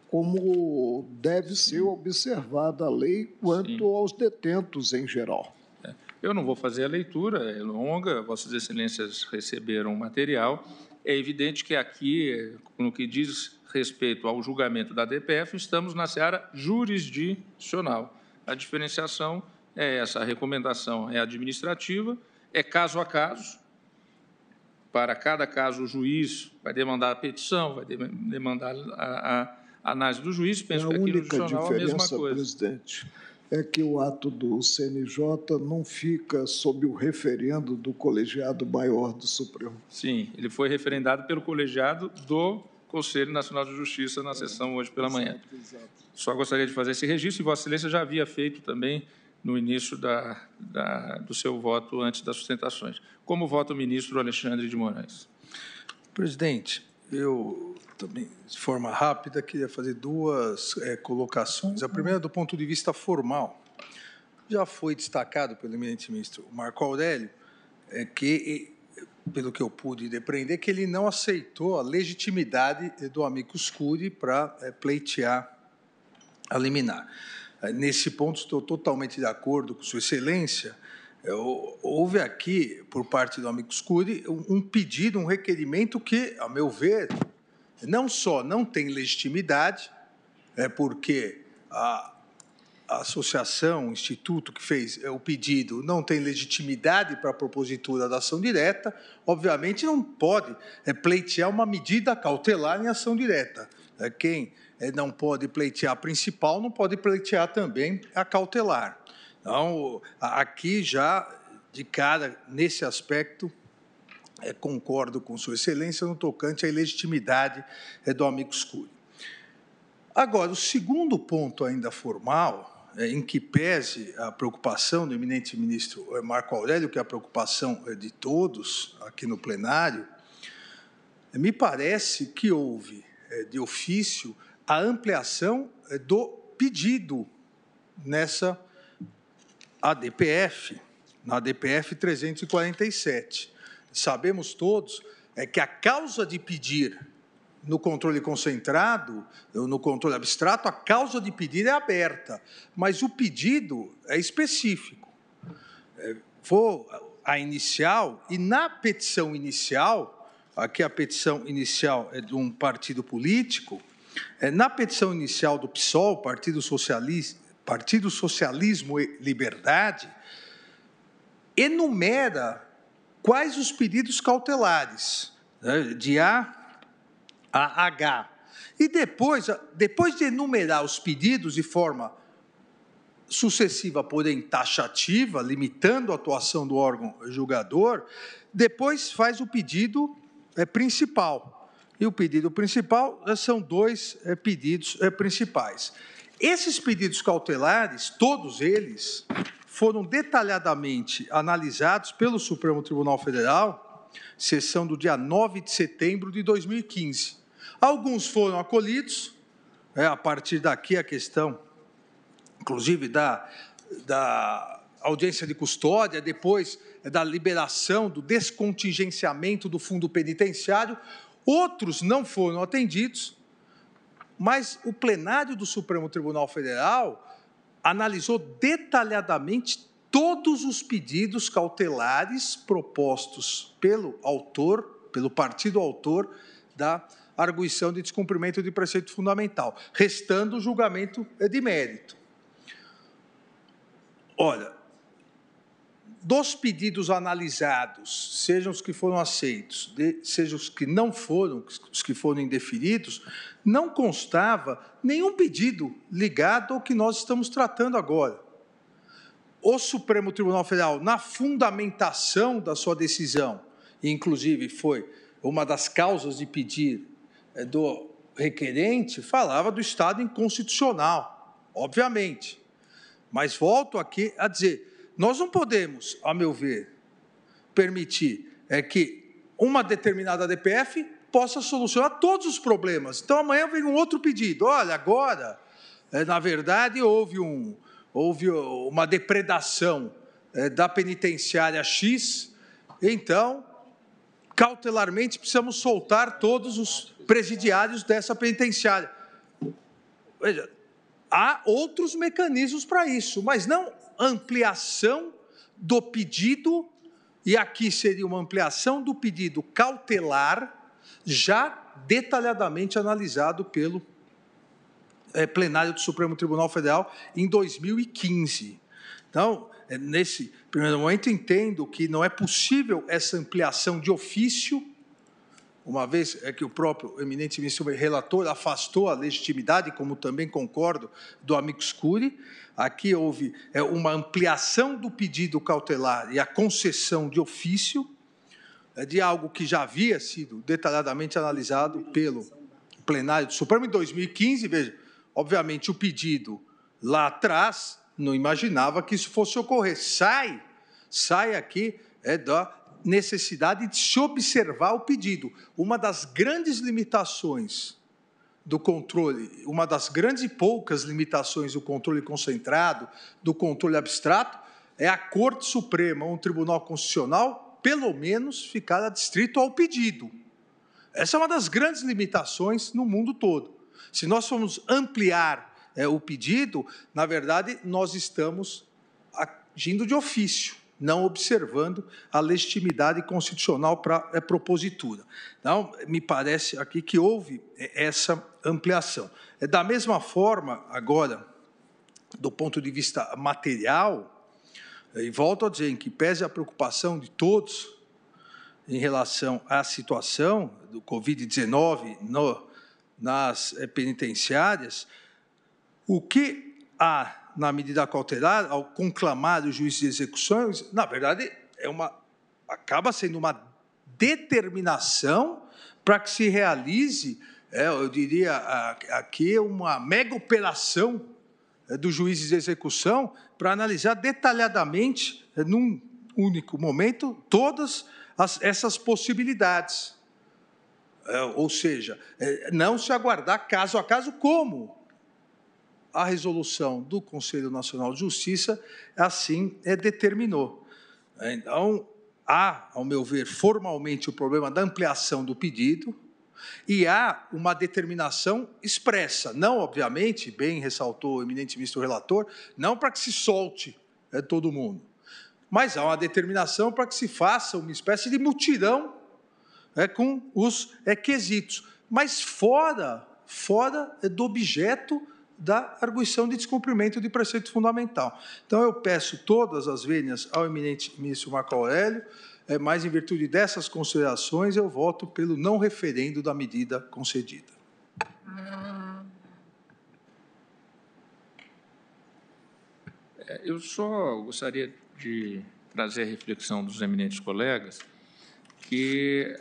como deve ser observada a lei quanto Sim. aos detentos em geral. É. Eu não vou fazer a leitura, é longa, Vossas Excelências receberam o material. É evidente que aqui, no que diz respeito ao julgamento da DPF, estamos na seara jurisdicional. A diferenciação é essa, a recomendação é administrativa, é caso a caso. Para cada caso, o juiz vai demandar a petição, vai demandar a, a análise do juiz, penso é que aqui no jornal é a mesma coisa. Presidente, é que o ato do CNJ não fica sob o referendo do colegiado maior do Supremo. Sim, ele foi referendado pelo colegiado do Conselho Nacional de Justiça na sessão hoje pela manhã. Só gostaria de fazer esse registro e Vossa Excelência já havia feito também no início da, da, do seu voto antes das sustentações. Como vota o ministro Alexandre de Moraes? Presidente, eu também de forma rápida, queria fazer duas é, colocações. A primeira, do ponto de vista formal. Já foi destacado pelo eminente ministro Marco Aurélio é, que, pelo que eu pude depreender, que ele não aceitou a legitimidade eh, do amigo curiae para é, pleitear a liminar. Nesse ponto, estou totalmente de acordo com Sua Excelência. Houve aqui, por parte do amigo Curi, um pedido, um requerimento que, a meu ver, não só não tem legitimidade, é porque a, a associação, o instituto que fez é, o pedido não tem legitimidade para a propositura da ação direta, obviamente não pode é, pleitear uma medida cautelar em ação direta. Né? Quem é, não pode pleitear a principal não pode pleitear também a cautelar. Então, aqui já, de cara, nesse aspecto, é, concordo com Sua Excelência no tocante à ilegitimidade é, do amigo escuro. Agora, o segundo ponto ainda formal, é, em que pese a preocupação do eminente ministro é, Marco Aurélio, que é a preocupação é, de todos aqui no plenário, me parece que houve, de ofício, a ampliação do pedido nessa ADPF, na ADPF 347 sabemos todos, é que a causa de pedir no controle concentrado, no controle abstrato, a causa de pedir é aberta, mas o pedido é específico. É, vou à inicial, e na petição inicial, aqui a petição inicial é de um partido político, é, na petição inicial do PSOL, Partido, Socialista, partido Socialismo e Liberdade, enumera quais os pedidos cautelares, né, de A a H. E depois, depois de enumerar os pedidos de forma sucessiva, porém taxativa, limitando a atuação do órgão julgador, depois faz o pedido é, principal. E o pedido principal é, são dois é, pedidos é, principais. Esses pedidos cautelares, todos eles, foram detalhadamente analisados pelo Supremo Tribunal Federal, sessão do dia 9 de setembro de 2015. Alguns foram acolhidos, né, a partir daqui a questão, inclusive, da, da audiência de custódia, depois eh, da liberação, do descontingenciamento do fundo penitenciário. Outros não foram atendidos, mas o plenário do Supremo Tribunal Federal analisou detalhadamente todos os pedidos cautelares propostos pelo autor, pelo partido autor da arguição de descumprimento de preceito fundamental, restando o julgamento de mérito. Olha, dos pedidos analisados, sejam os que foram aceitos, sejam os que não foram, os que foram indeferidos, não constava nenhum pedido ligado ao que nós estamos tratando agora. O Supremo Tribunal Federal, na fundamentação da sua decisão, e inclusive foi uma das causas de pedir eh, do requerente, falava do Estado inconstitucional, obviamente. Mas volto aqui a dizer nós não podemos, a meu ver, permitir é que uma determinada DPF possa solucionar todos os problemas. Então amanhã vem um outro pedido. Olha, agora, eh, na verdade, houve, um, houve uma depredação eh, da penitenciária X, então, cautelarmente, precisamos soltar todos os presidiários dessa penitenciária. Veja, há outros mecanismos para isso, mas não ampliação do pedido, e aqui seria uma ampliação do pedido cautelar, já detalhadamente analisado pelo é, plenário do Supremo Tribunal Federal em 2015. Então, é, nesse primeiro momento, entendo que não é possível essa ampliação de ofício uma vez é que o próprio eminente relator afastou a legitimidade, como também concordo, do amicus curiae. Aqui houve é, uma ampliação do pedido cautelar e a concessão de ofício é, de algo que já havia sido detalhadamente analisado pelo plenário do Supremo em 2015. Veja, obviamente, o pedido lá atrás não imaginava que isso fosse ocorrer. Sai, sai aqui é da necessidade de se observar o pedido. Uma das grandes limitações do controle, uma das grandes e poucas limitações do controle concentrado, do controle abstrato, é a Corte Suprema, um tribunal constitucional, pelo menos ficar adstrito ao pedido. Essa é uma das grandes limitações no mundo todo. Se nós formos ampliar é, o pedido, na verdade, nós estamos agindo de ofício não observando a legitimidade constitucional para a é propositura. Então, me parece aqui que houve é, essa ampliação. É, da mesma forma, agora, do ponto de vista material, e volto a dizer, em que pese a preocupação de todos em relação à situação do Covid-19 nas penitenciárias, o que há na medida cautelar, ao conclamar o juiz de execução, na verdade, é uma, acaba sendo uma determinação para que se realize, é, eu diria aqui, uma mega operação é, do juiz de execução para analisar detalhadamente, é, num único momento, todas as, essas possibilidades. É, ou seja, é, não se aguardar caso a caso como a resolução do Conselho Nacional de Justiça assim é, determinou. É, então, há, ao meu ver, formalmente o problema da ampliação do pedido e há uma determinação expressa, não, obviamente, bem ressaltou o eminente ministro relator, não para que se solte é, todo mundo, mas há uma determinação para que se faça uma espécie de mutirão é, com os é, quesitos, mas fora, fora é do objeto da arguição de descumprimento de preceito fundamental. Então, eu peço todas as vênias ao eminente ministro Marco Aurélio, é, mas, em virtude dessas considerações, eu voto pelo não referendo da medida concedida. É, eu só gostaria de trazer a reflexão dos eminentes colegas que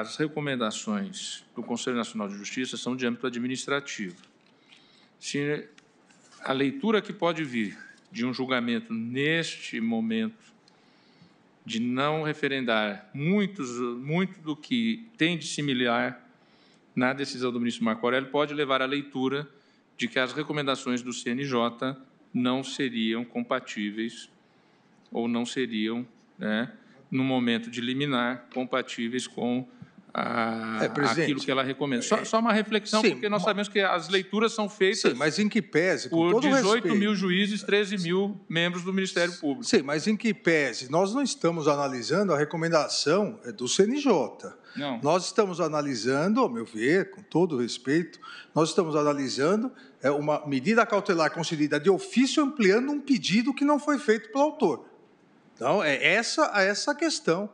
as recomendações do Conselho Nacional de Justiça são de âmbito administrativo se a leitura que pode vir de um julgamento neste momento de não referendar muitos, muito do que tem de similar na decisão do ministro Marco Aurélio pode levar à leitura de que as recomendações do CNJ não seriam compatíveis ou não seriam, né, no momento de liminar, compatíveis com a, é, aquilo que ela recomenda. Só, é, só uma reflexão, Sim, porque nós sabemos que as leituras são feitas. Sim, mas em que pese? por 18 respeito. mil juízes, 13 mil membros do Ministério Público. Sim, mas em que pese? Nós não estamos analisando a recomendação é, do CNJ. Não. Nós estamos analisando, ao meu ver, com todo respeito, nós estamos analisando é, uma medida cautelar concedida de ofício ampliando um pedido que não foi feito pelo autor. Então, é essa, é essa a questão.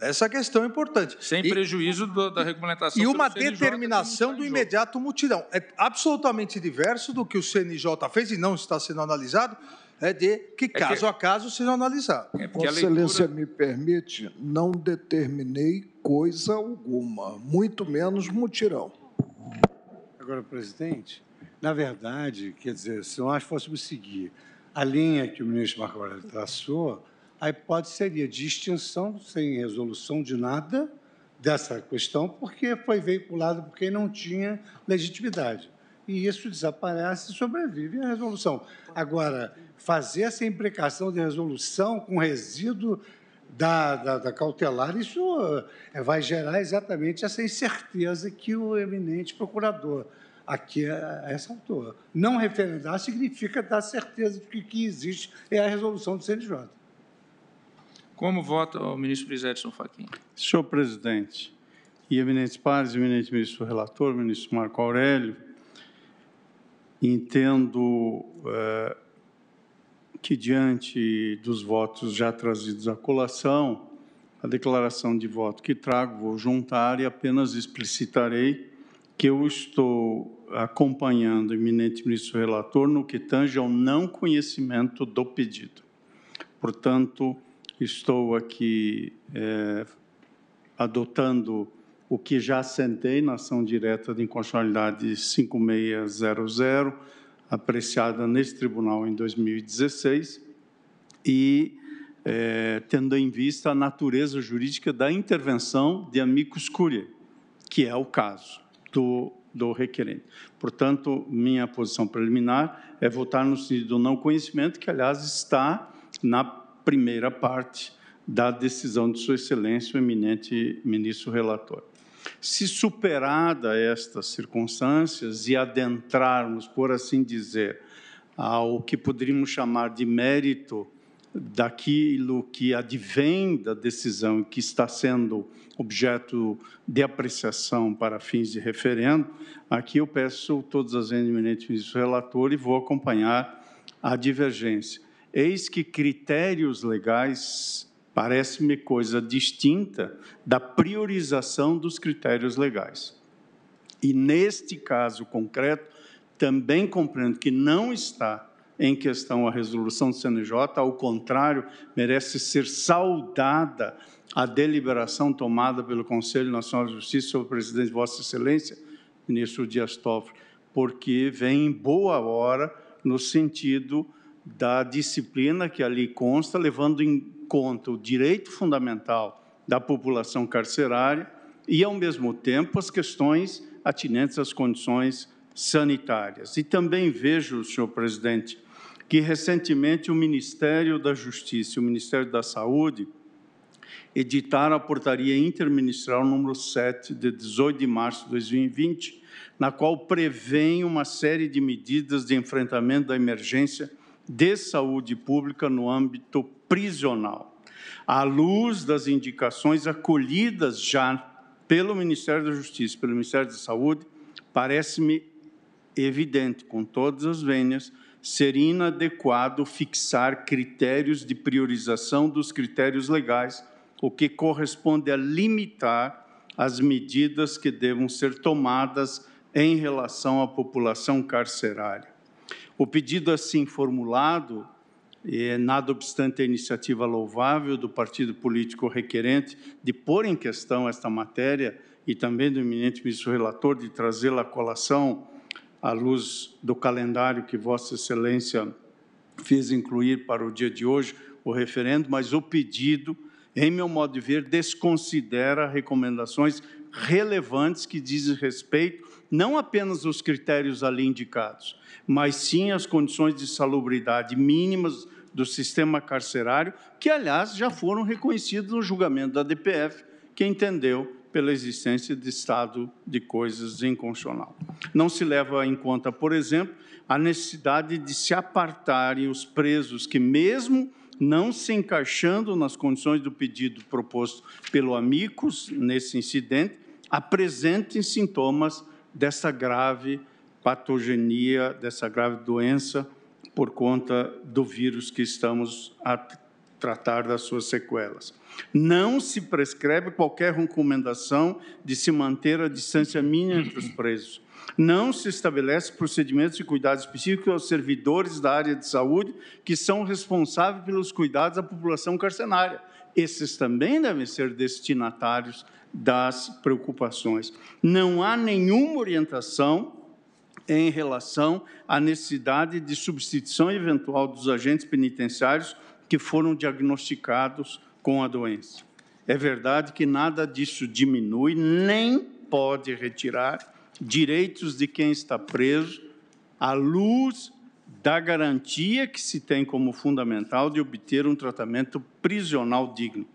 Essa é questão é importante. Sem e, prejuízo do, da regulamentação. E uma determinação do imediato mutirão. É absolutamente diverso do que o CNJ fez e não está sendo analisado, é de que caso é que, a caso seja analisado. É leitura... Excelência me permite, não determinei coisa alguma, muito menos mutirão. Agora, presidente, na verdade, quer dizer, se nós fôssemos seguir a linha que o ministro Marco Aurélio traçou a hipótese seria de extinção, sem resolução de nada, dessa questão, porque foi veiculado quem não tinha legitimidade. E isso desaparece e sobrevive à resolução. Agora, fazer essa implicação de resolução com resíduo da, da, da cautelar, isso eh, vai gerar exatamente essa incerteza que o eminente procurador aqui eh, ressaltou. Não referendar significa dar certeza de que o que existe é a resolução do CNJ. Como vota o ministro Luiz Edson Fachin? Senhor presidente, e eminentes pares, eminente ministro relator, ministro Marco Aurélio, entendo eh, que, diante dos votos já trazidos à colação, a declaração de voto que trago vou juntar e apenas explicitarei que eu estou acompanhando o eminente ministro relator no que tange ao não conhecimento do pedido. Portanto, estou aqui é, adotando o que já assentei na ação direta de inconstitucionalidade 5600, apreciada neste tribunal em 2016, e é, tendo em vista a natureza jurídica da intervenção de amicus curiae, que é o caso do, do requerente. Portanto, minha posição preliminar é votar no sentido do não conhecimento, que, aliás, está na primeira parte da decisão de Sua Excelência, o eminente ministro relator. Se superada estas circunstâncias e adentrarmos, por assim dizer, ao que poderíamos chamar de mérito daquilo que advém da decisão que está sendo objeto de apreciação para fins de referendo, aqui eu peço todas as eminentes ministros relator e vou acompanhar a divergência. Eis que critérios legais parece-me coisa distinta da priorização dos critérios legais. E neste caso concreto, também compreendo que não está em questão a resolução do CNJ, ao contrário, merece ser saudada a deliberação tomada pelo Conselho Nacional de Justiça sobre o presidente Vossa Excelência, ministro Dias Toffoli, porque vem em boa hora no sentido da disciplina que ali consta, levando em conta o direito fundamental da população carcerária e, ao mesmo tempo, as questões atinentes às condições sanitárias. E também vejo, senhor presidente, que recentemente o Ministério da Justiça e o Ministério da Saúde editaram a portaria interministerial número 7 de 18 de março de 2020, na qual prevêem uma série de medidas de enfrentamento da emergência de saúde pública no âmbito prisional, à luz das indicações acolhidas já pelo Ministério da Justiça, pelo Ministério da Saúde, parece-me evidente, com todas as vênias, ser inadequado fixar critérios de priorização dos critérios legais, o que corresponde a limitar as medidas que devam ser tomadas em relação à população carcerária. O pedido assim formulado, é, nada obstante a iniciativa louvável do partido político requerente de pôr em questão esta matéria e também do eminente ministro relator de trazê-la à colação à luz do calendário que Vossa Excelência fez incluir para o dia de hoje o referendo, mas o pedido, em meu modo de ver, desconsidera recomendações relevantes que dizem respeito não apenas os critérios ali indicados, mas sim as condições de salubridade mínimas do sistema carcerário, que, aliás, já foram reconhecidos no julgamento da DPF, que entendeu pela existência de estado de coisas inconstitucional. Não se leva em conta, por exemplo, a necessidade de se apartarem os presos que, mesmo não se encaixando nas condições do pedido proposto pelo Amicus nesse incidente, apresentem sintomas dessa grave patogenia, dessa grave doença por conta do vírus que estamos a tratar das suas sequelas. Não se prescreve qualquer recomendação de se manter a distância mínima entre os presos. Não se estabelece procedimentos de cuidados específicos aos servidores da área de saúde que são responsáveis pelos cuidados à população carcerária. Esses também devem ser destinatários das preocupações. Não há nenhuma orientação em relação à necessidade de substituição eventual dos agentes penitenciários que foram diagnosticados com a doença. É verdade que nada disso diminui nem pode retirar direitos de quem está preso à luz da garantia que se tem como fundamental de obter um tratamento prisional digno.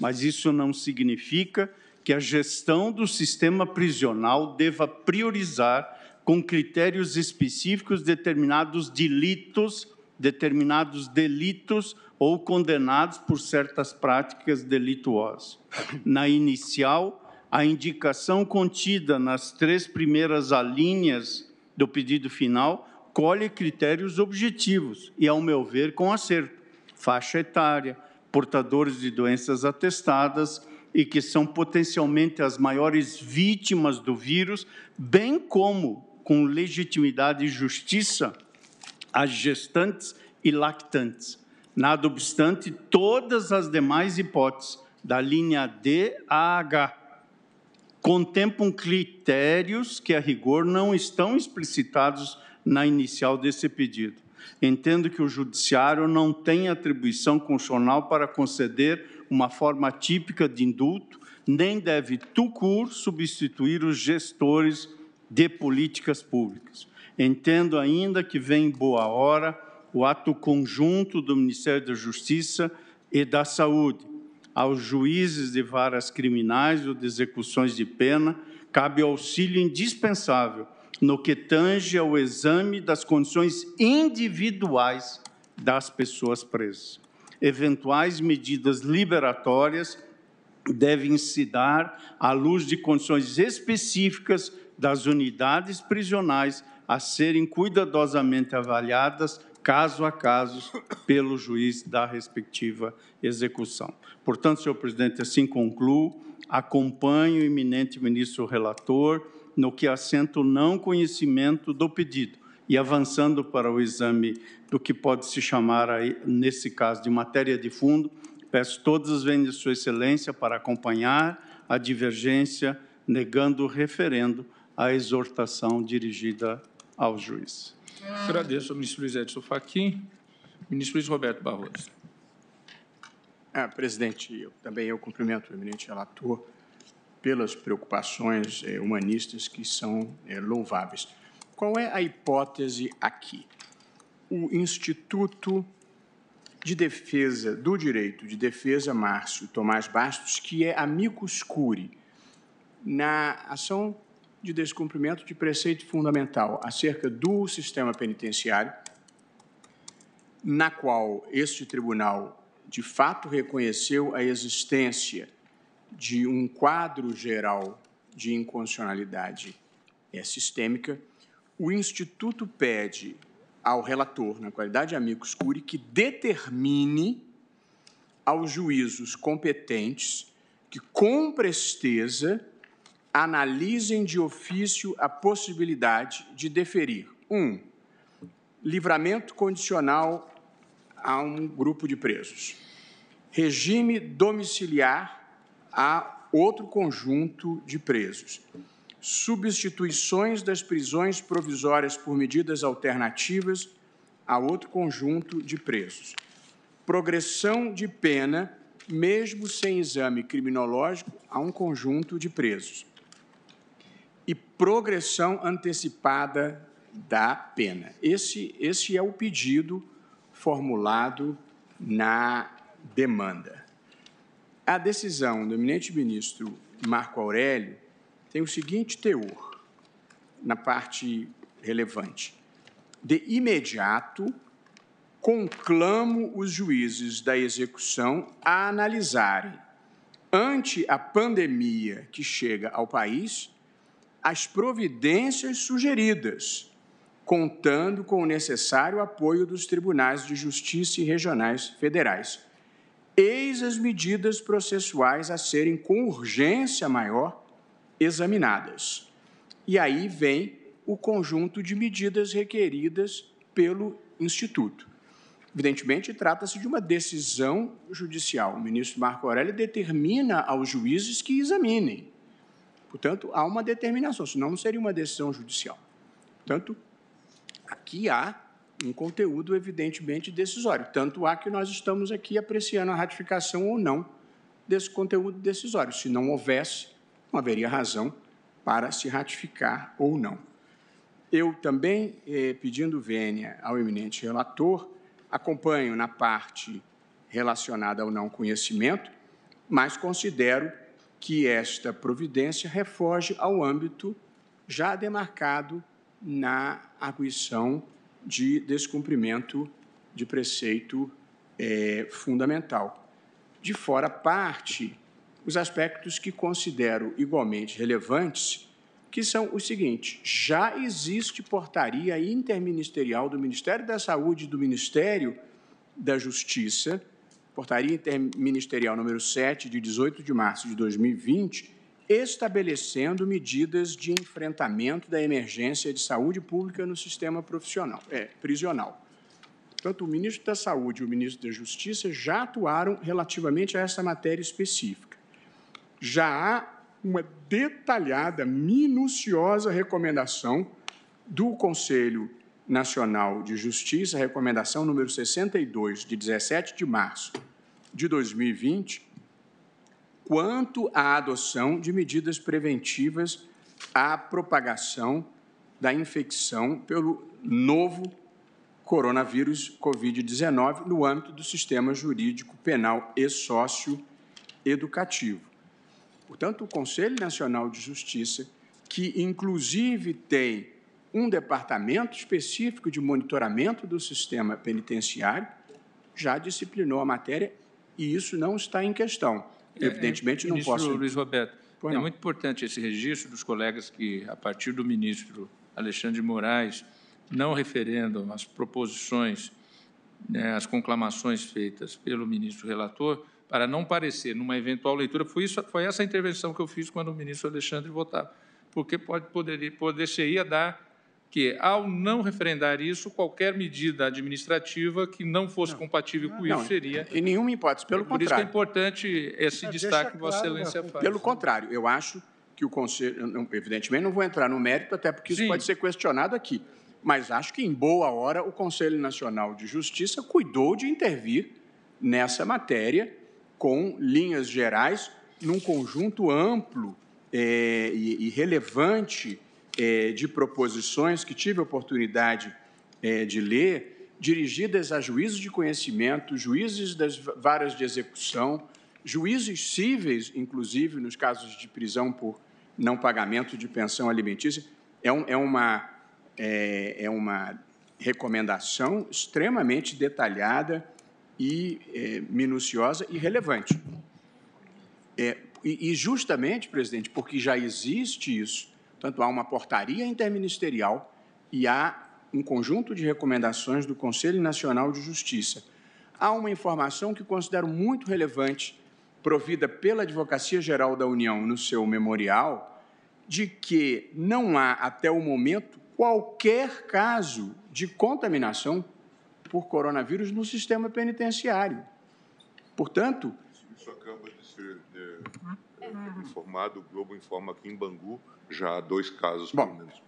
Mas isso não significa que a gestão do sistema prisional deva priorizar, com critérios específicos, determinados delitos, determinados delitos ou condenados por certas práticas delituosas. Na inicial, a indicação contida nas três primeiras alíneas do pedido final colhe critérios objetivos e, ao meu ver, com acerto. Faixa etária, portadores de doenças atestadas, e que são potencialmente as maiores vítimas do vírus, bem como, com legitimidade e justiça, as gestantes e lactantes. Nada obstante, todas as demais hipóteses da linha D a H contemplam critérios que, a rigor, não estão explicitados na inicial desse pedido. Entendo que o Judiciário não tem atribuição constitucional para conceder uma forma típica de indulto, nem deve Tucur substituir os gestores de políticas públicas. Entendo ainda que vem boa hora o ato conjunto do Ministério da Justiça e da Saúde. Aos juízes de varas criminais ou de execuções de pena, cabe auxílio indispensável no que tange ao exame das condições individuais das pessoas presas eventuais medidas liberatórias devem se dar à luz de condições específicas das unidades prisionais a serem cuidadosamente avaliadas caso a caso pelo juiz da respectiva execução. Portanto, senhor presidente, assim concluo, acompanho o eminente ministro relator no que assento o não conhecimento do pedido e avançando para o exame do que pode se chamar, aí, nesse caso, de matéria de fundo, peço todas as vendas de Sua Excelência para acompanhar a divergência, negando o referendo à exortação dirigida ao juiz. Agradeço ao ministro Luiz Edson Fachin. Ministro Luiz Roberto Barroso. Ah, presidente, eu, também eu cumprimento o eminente relator pelas preocupações eh, humanistas que são eh, louváveis. Qual é a hipótese aqui? O Instituto de Defesa do Direito de Defesa Márcio Tomás Bastos, que é amicus escure na ação de descumprimento de preceito fundamental acerca do sistema penitenciário, na qual este tribunal de fato reconheceu a existência de um quadro geral de inconstitucionalidade é, sistêmica o Instituto pede ao relator, na qualidade de amigo curi, que determine aos juízos competentes que, com presteza, analisem de ofício a possibilidade de deferir: um, livramento condicional a um grupo de presos, regime domiciliar a outro conjunto de presos substituições das prisões provisórias por medidas alternativas a outro conjunto de presos, progressão de pena, mesmo sem exame criminológico, a um conjunto de presos, e progressão antecipada da pena. Esse, esse é o pedido formulado na demanda. A decisão do eminente ministro Marco Aurélio tem o seguinte teor na parte relevante: de imediato conclamo os juízes da execução a analisarem, ante a pandemia que chega ao país, as providências sugeridas, contando com o necessário apoio dos tribunais de justiça e regionais federais. Eis as medidas processuais a serem com urgência maior examinadas. E aí vem o conjunto de medidas requeridas pelo Instituto. Evidentemente, trata-se de uma decisão judicial. O ministro Marco Aurélio determina aos juízes que examinem. Portanto, há uma determinação, senão não seria uma decisão judicial. Portanto, aqui há um conteúdo evidentemente decisório. Tanto há que nós estamos aqui apreciando a ratificação ou não desse conteúdo decisório. Se não houvesse, não haveria razão para se ratificar ou não. Eu também, eh, pedindo vênia ao eminente relator, acompanho na parte relacionada ao não conhecimento, mas considero que esta providência refoge ao âmbito já demarcado na arguição de descumprimento de preceito eh, fundamental. De fora parte os aspectos que considero igualmente relevantes, que são os seguintes: já existe portaria interministerial do Ministério da Saúde e do Ministério da Justiça, portaria interministerial número 7 de 18 de março de 2020, estabelecendo medidas de enfrentamento da emergência de saúde pública no sistema profissional, é, prisional. Tanto o ministro da Saúde e o ministro da Justiça já atuaram relativamente a essa matéria específica já há uma detalhada, minuciosa recomendação do Conselho Nacional de Justiça, recomendação número 62, de 17 de março de 2020, quanto à adoção de medidas preventivas à propagação da infecção pelo novo coronavírus Covid-19 no âmbito do sistema jurídico penal e sócio-educativo. Portanto, o Conselho Nacional de Justiça, que inclusive tem um departamento específico de monitoramento do sistema penitenciário, já disciplinou a matéria e isso não está em questão. É, é, Evidentemente, é, não ministro posso. Luiz Roberto, é não. muito importante esse registro dos colegas que, a partir do ministro Alexandre de Moraes, não referendam as proposições, né, as conclamações feitas pelo ministro relator, para não parecer, numa eventual leitura, foi, isso, foi essa intervenção que eu fiz quando o ministro Alexandre votava, porque pode, poderia, poderia dar que, ao não referendar isso, qualquer medida administrativa que não fosse não, compatível com não, isso seria. Em nenhuma hipótese, pelo por é, contrário. Por isso que é importante esse destaque que Vossa claro, Excelência faz. Pelo contrário, eu acho que o Conselho. Evidentemente, não vou entrar no mérito, até porque Sim. isso pode ser questionado aqui. Mas acho que, em boa hora, o Conselho Nacional de Justiça cuidou de intervir nessa matéria com linhas gerais num conjunto amplo é, e, e, relevante é, de proposições que tive a oportunidade é, de ler, dirigidas a juízes de conhecimento, juízes das varas de execução, juízes cíveis, inclusive nos casos de prisão por não pagamento de pensão alimentícia. É, um, é uma, é, é uma recomendação extremamente detalhada e é, minuciosa e relevante. É, e, e justamente, presidente, porque já existe isso, tanto há uma portaria interministerial e há um conjunto de recomendações do Conselho Nacional de Justiça. Há uma informação que considero muito relevante, provida pela Advocacia Geral da União no seu memorial, de que não há, até o momento, qualquer caso de contaminação por coronavírus no sistema penitenciário. Portanto. Isso acaba de ser é, é, informado, o Globo informa aqui em Bangu já há dois casos, Bom, menos.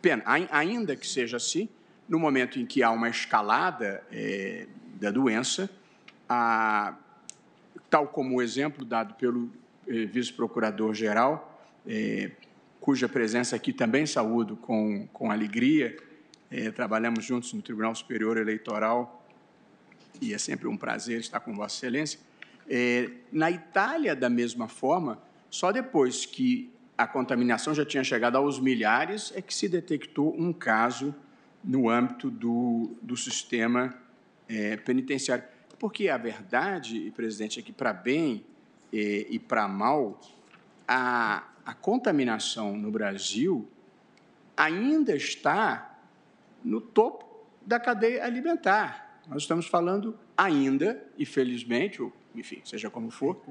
Pena, ainda que seja assim, no momento em que há uma escalada é, da doença, a, tal como o exemplo dado pelo é, vice-procurador-geral, é, cuja presença aqui também saúdo com, com alegria, é, trabalhamos juntos no Tribunal Superior Eleitoral e é sempre um prazer estar com Vossa Excelência. É, na Itália, da mesma forma, só depois que a contaminação já tinha chegado aos milhares é que se detectou um caso no âmbito do, do sistema é, penitenciário. Porque a verdade, presidente, é que para bem e para mal, a, a contaminação no Brasil ainda está no topo da cadeia alimentar. Nós estamos falando ainda, e felizmente, ou enfim, seja como for,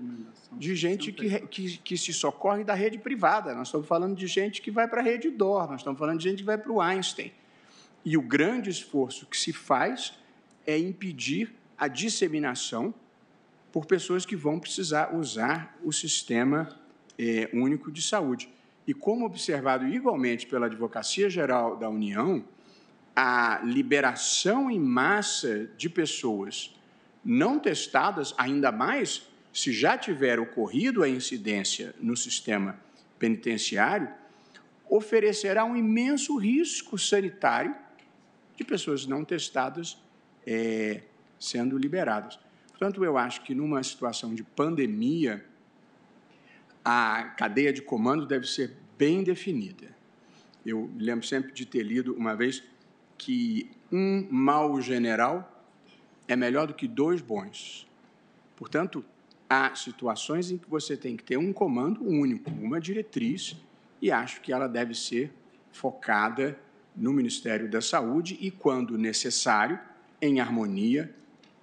de gente que, que, que, se socorre da rede privada. Nós estamos falando de gente que vai para a rede DOR, nós estamos falando de gente que vai para o Einstein. E o grande esforço que se faz é impedir a disseminação por pessoas que vão precisar usar o sistema é, único de saúde. E como observado igualmente pela Advocacia Geral da União, a liberação em massa de pessoas não testadas, ainda mais se já tiver ocorrido a incidência no sistema penitenciário, oferecerá um imenso risco sanitário de pessoas não testadas é, sendo liberadas. Portanto, eu acho que numa situação de pandemia, a cadeia de comando deve ser bem definida. Eu lembro sempre de ter lido uma vez que um mau general é melhor do que dois bons. Portanto, há situações em que você tem que ter um comando único, uma diretriz, e acho que ela deve ser focada no Ministério da Saúde e, quando necessário, em harmonia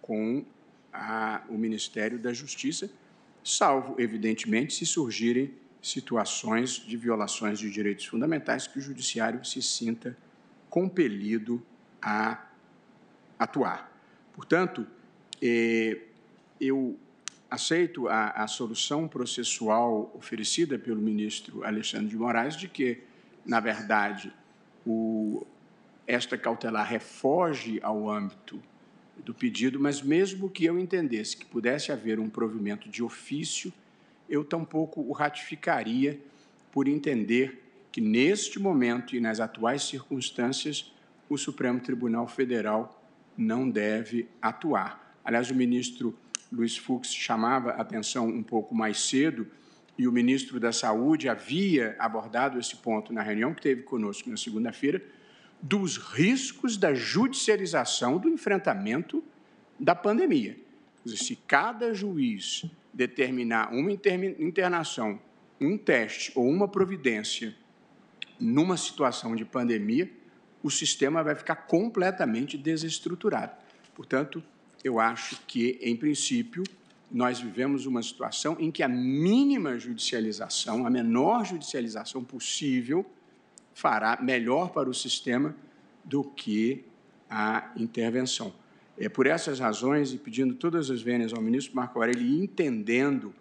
com a, o Ministério da Justiça, salvo, evidentemente, se surgirem situações de violações de direitos fundamentais que o Judiciário se sinta compelido a atuar. Portanto, eh, eu aceito a, a, solução processual oferecida pelo ministro Alexandre de Moraes de que, na verdade, o, esta cautelar refoge ao âmbito do pedido, mas mesmo que eu entendesse que pudesse haver um provimento de ofício, eu tampouco o ratificaria por entender que, neste momento e nas atuais circunstâncias, o Supremo Tribunal Federal não deve atuar. Aliás, o ministro Luiz Fux chamava a atenção um pouco mais cedo, e o ministro da Saúde havia abordado esse ponto na reunião que teve conosco na segunda-feira, dos riscos da judicialização do enfrentamento da pandemia. se cada juiz determinar uma internação, um teste ou uma providência numa situação de pandemia, o sistema vai ficar completamente desestruturado. Portanto, eu acho que, em princípio, nós vivemos uma situação em que a mínima judicialização, a menor judicialização possível, fará melhor para o sistema do que a intervenção. É por essas razões e pedindo todas as vênias ao ministro Marco Aurélio e entendendo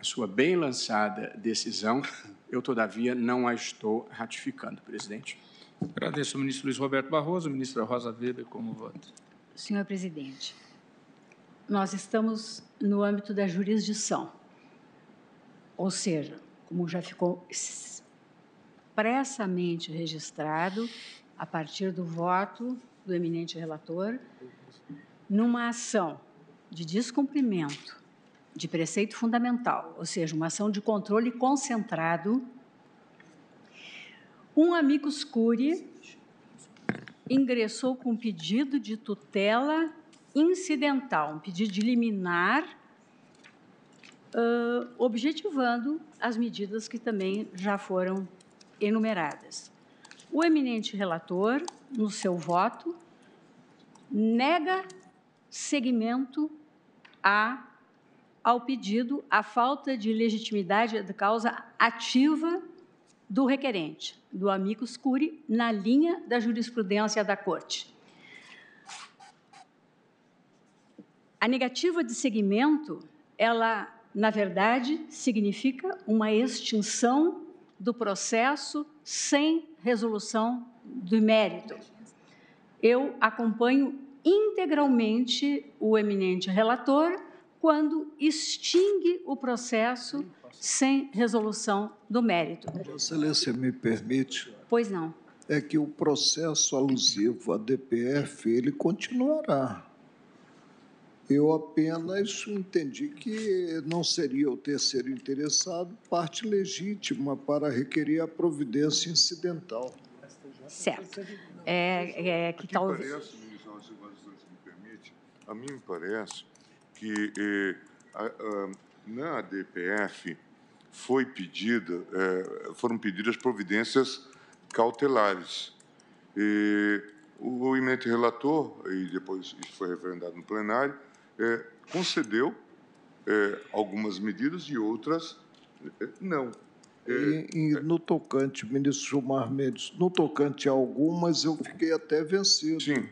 a sua bem lançada decisão. Eu, todavia, não a estou ratificando, presidente. Agradeço o ministro Luiz Roberto Barroso, ministra Rosa Weber, como voto. Senhor presidente, nós estamos no âmbito da jurisdição, ou seja, como já ficou expressamente registrado a partir do voto do eminente relator, numa ação de descumprimento de preceito fundamental, ou seja, uma ação de controle concentrado, um amigo escure ingressou com um pedido de tutela incidental, um pedido de liminar, uh, objetivando as medidas que também já foram enumeradas. O eminente relator, no seu voto, nega segmento A ao pedido a falta de legitimidade da causa ativa do requerente, do amicus curi, na linha da jurisprudência da Corte. A negativa de seguimento, ela, na verdade, significa uma extinção do processo sem resolução do mérito. Eu acompanho integralmente o eminente relator quando extingue o processo sem resolução do mérito. Excelência, me permite? Pois não. É que o processo alusivo à DPF, ele continuará. Eu apenas entendi que não seria o terceiro interessado parte legítima para requerer a providência incidental. Certo. É, é que talvez... Parece, ministro, me permite, a mim me parece que eh, a, a, na DPF foi pedida, eh, foram pedidas providências cautelares. E, o, eminente relator, e depois isso foi referendado no plenário, eh, concedeu algumas medidas e outras não. E, e, é. no tocante, ministro Gilmar Mendes, no tocante a algumas eu fiquei até vencido. Sim,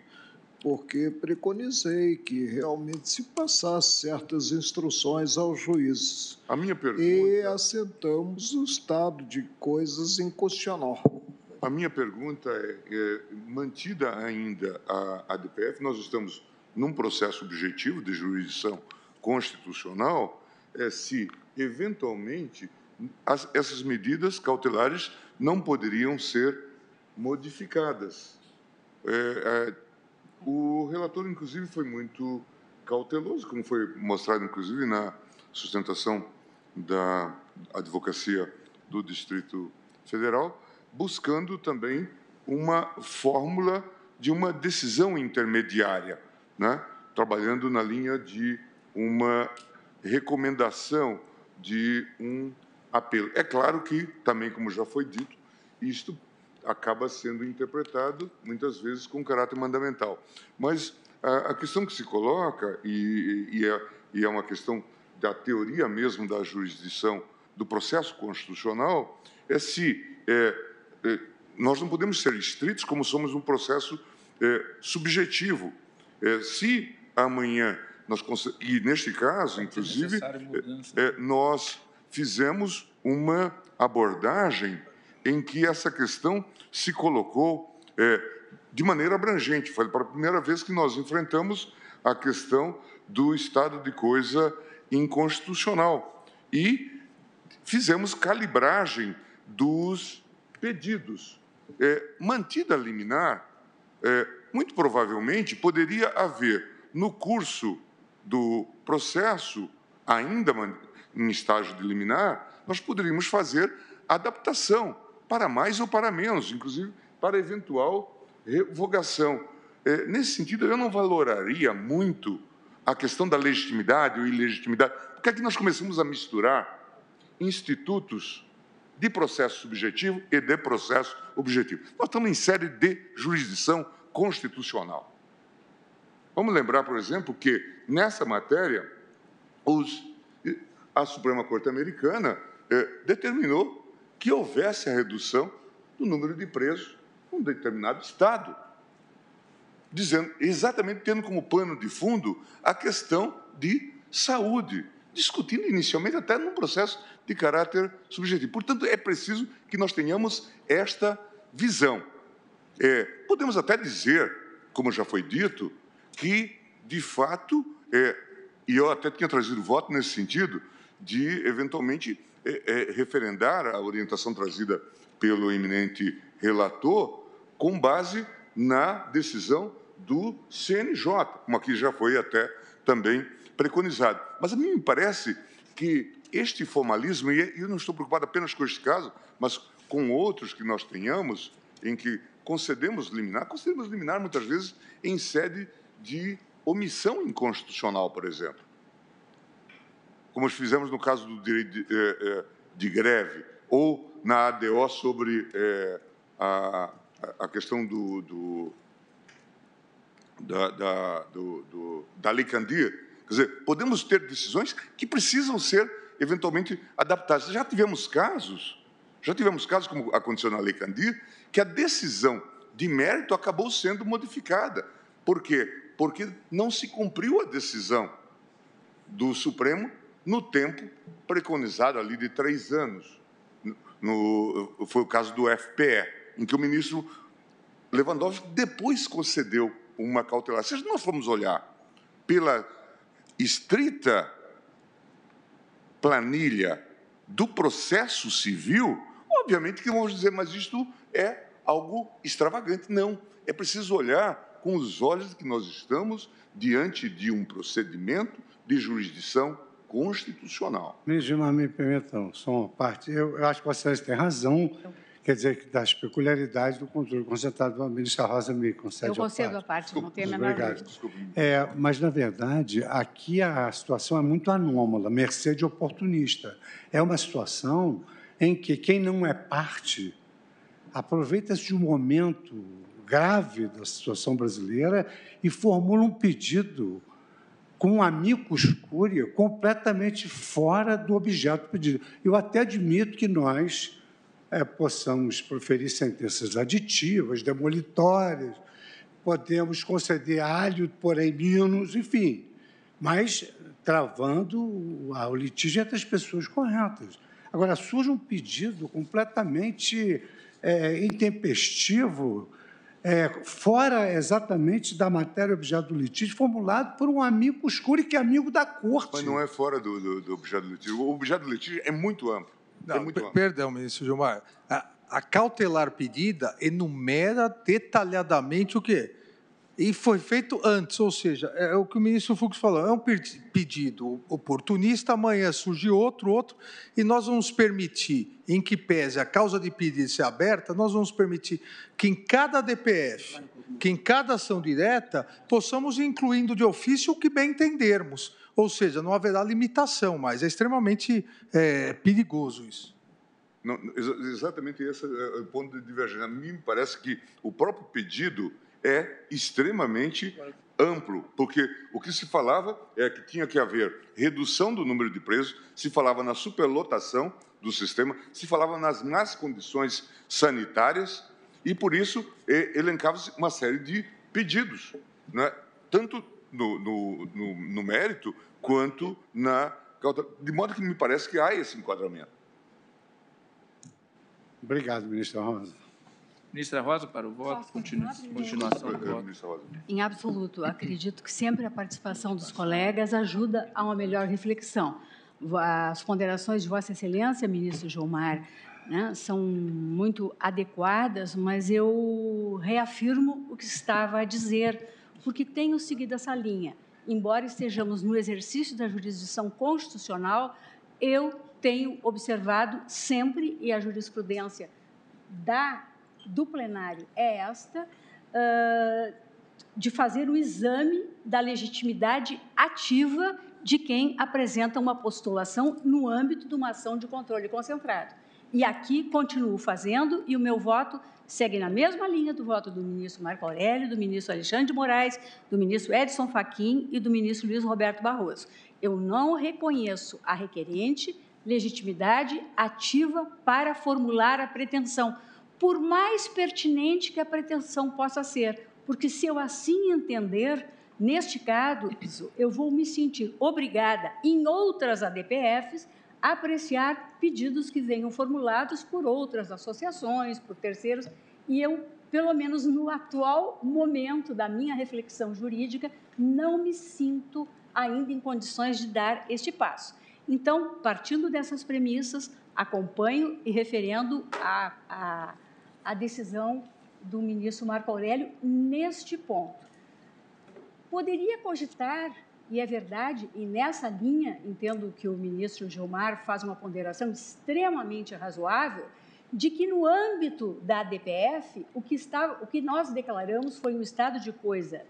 porque preconizei que realmente se passasse certas instruções aos juízes. A minha pergunta. E é- assentamos o estado de coisas inconstitucional. A minha pergunta é, é mantida ainda a, a DPF, nós estamos num processo objetivo de jurisdição constitucional, é se eventualmente as, essas medidas cautelares não poderiam ser modificadas. É, é, o relator, inclusive, foi muito cauteloso, como foi mostrado, inclusive, na sustentação da advocacia do Distrito Federal, buscando também uma fórmula de uma decisão intermediária, né? trabalhando na linha de uma recomendação de um apelo. É claro que, também como já foi dito, isto acaba sendo interpretado muitas vezes com caráter mandamental. Mas a, a questão que se coloca e, e, é, e, é, uma questão da teoria mesmo da jurisdição do processo constitucional é se é, é, nós não podemos ser estritos como somos um processo é, subjetivo. É, se amanhã nós e neste caso, inclusive, é, nós fizemos uma abordagem em que essa questão se colocou é, de maneira abrangente. Foi para a primeira vez que nós enfrentamos a questão do estado de coisa inconstitucional e fizemos calibragem dos pedidos. É, mantida a liminar, é, muito provavelmente poderia haver no curso do processo, ainda em estágio de liminar, nós poderíamos fazer adaptação para mais ou para menos, inclusive para eventual revogação. É, nesse sentido, eu não valoraria muito a questão da legitimidade ou ilegitimidade. Porque aqui nós começamos a misturar institutos de processo subjetivo e de processo objetivo. Nós estamos em série de jurisdição constitucional. Vamos lembrar, por exemplo, que nessa matéria, os, a Suprema Corte Americana é, determinou que houvesse a redução do número de presos num determinado estado, dizendo exatamente tendo como pano de fundo a questão de saúde, discutindo inicialmente até num processo de caráter subjetivo. Portanto, é preciso que nós tenhamos esta visão. É, podemos até dizer, como já foi dito, que de fato, é, e eu até tinha trazido voto nesse sentido, de eventualmente é, é referendar a orientação trazida pelo eminente relator com base na decisão do CNJ, como aqui já foi até também preconizado. Mas a mim me parece que este formalismo, e eu não estou preocupado apenas com este caso, mas com outros que nós tenhamos, em que concedemos liminar, concedemos liminar muitas vezes em sede de omissão inconstitucional, por exemplo como fizemos no caso do direito de, eh, eh, de greve, ou na ADO sobre eh, a, a questão do, do da, da, do, do, da Lei Candir. Quer dizer, podemos ter decisões que precisam ser eventualmente adaptadas. Já tivemos casos, já tivemos casos, como aconteceu na Lei Candir, que a decisão de mérito acabou sendo modificada. Por quê? Porque não se cumpriu a decisão do Supremo no tempo preconizado ali de três anos. No, foi o caso do FPE, em que o ministro Lewandowski depois concedeu uma cautelar. Se nós formos olhar pela estrita planilha do processo civil, obviamente que vamos dizer, mas isto é algo extravagante. Não, é preciso olhar com os olhos que nós estamos diante de um procedimento de jurisdição constitucional. Ministro, mas me permitam só uma parte. Eu, eu acho que vocês tem razão, quer dizer, que das peculiaridades do controle concentrado. A ministra Rosa me concede Eu concedo a parte, a parte não tenho a menor dúvida. É, mas, na verdade, aqui a situação é muito anômala, mercê de oportunista. É uma situação em que quem não é parte aproveita-se de um momento grave da situação brasileira e formula um pedido com um amicus curia completamente fora do objeto pedido. Eu até admito que nós é, possamos proferir sentenças aditivas, demolitórias, podemos conceder alho, porém menos, enfim, mas travando o litígio entre as pessoas corretas. Agora, surge um pedido completamente é, intempestivo, é, fora exatamente da matéria objeto do litígio, formulado por um amigo escuro que é amigo da corte. Mas não é fora do, do, do objeto do litígio. O objeto do litígio é muito amplo. É não, é muito amplo. Perdão, ministro Gilmar. A, a cautelar pedida enumera detalhadamente o quê? E foi feito antes, ou seja, é, é o que o ministro Fux falou, é um pedido oportunista, amanhã surge outro, outro, e nós vamos permitir, em que pese a causa de pedido ser aberta, nós vamos permitir que em cada DPF, que em cada ação direta, possamos ir incluindo de ofício o que bem entendermos, ou seja, não haverá limitação, mas é extremamente é, perigoso isso. Não, exatamente esse é, é o ponto de divergência. A mim parece que o próprio pedido é extremamente amplo, porque o que se falava é que tinha que haver redução do número de presos, se falava na superlotação do sistema, se falava nas más condições sanitárias e, por isso, elencava-se uma série de pedidos, né? tanto no, no, no, no mérito quanto na de modo que me parece que há esse enquadramento. Obrigado, ministro Rosa. Ministra Rosa, para o voto, continua, continuação do voto. Em absoluto, acredito que sempre a participação dos colegas ajuda a uma melhor reflexão. As ponderações de Vossa Excelência, ministro Gilmar, né, são muito adequadas, mas eu reafirmo o que estava a dizer, porque tenho seguido essa linha. Embora estejamos no exercício da jurisdição constitucional, eu tenho observado sempre, e a jurisprudência da do plenário é esta, uh, de fazer o exame da legitimidade ativa de quem apresenta uma postulação no âmbito de uma ação de controle concentrado. E aqui continuo fazendo, e o meu voto segue na mesma linha do voto do ministro Marco Aurélio, do ministro Alexandre de Moraes, do ministro Edson Fachin e do ministro Luiz Roberto Barroso. Eu não reconheço a requerente legitimidade ativa para formular a pretensão, por mais pertinente que a pretensão possa ser, porque se eu assim entender, neste caso, eu vou me sentir obrigada, em outras ADPFs, a apreciar pedidos que venham formulados por outras associações, por terceiros, e eu, pelo menos no atual momento da minha reflexão jurídica, não me sinto ainda em condições de dar este passo. Então, partindo dessas premissas, acompanho e referendo a, a a decisão do ministro Marco Aurélio neste ponto. Poderia cogitar, e é verdade, e nessa linha entendo que o ministro Gilmar faz uma ponderação extremamente razoável, de que no âmbito da DPF, o que, está, o que nós declaramos foi um estado de coisa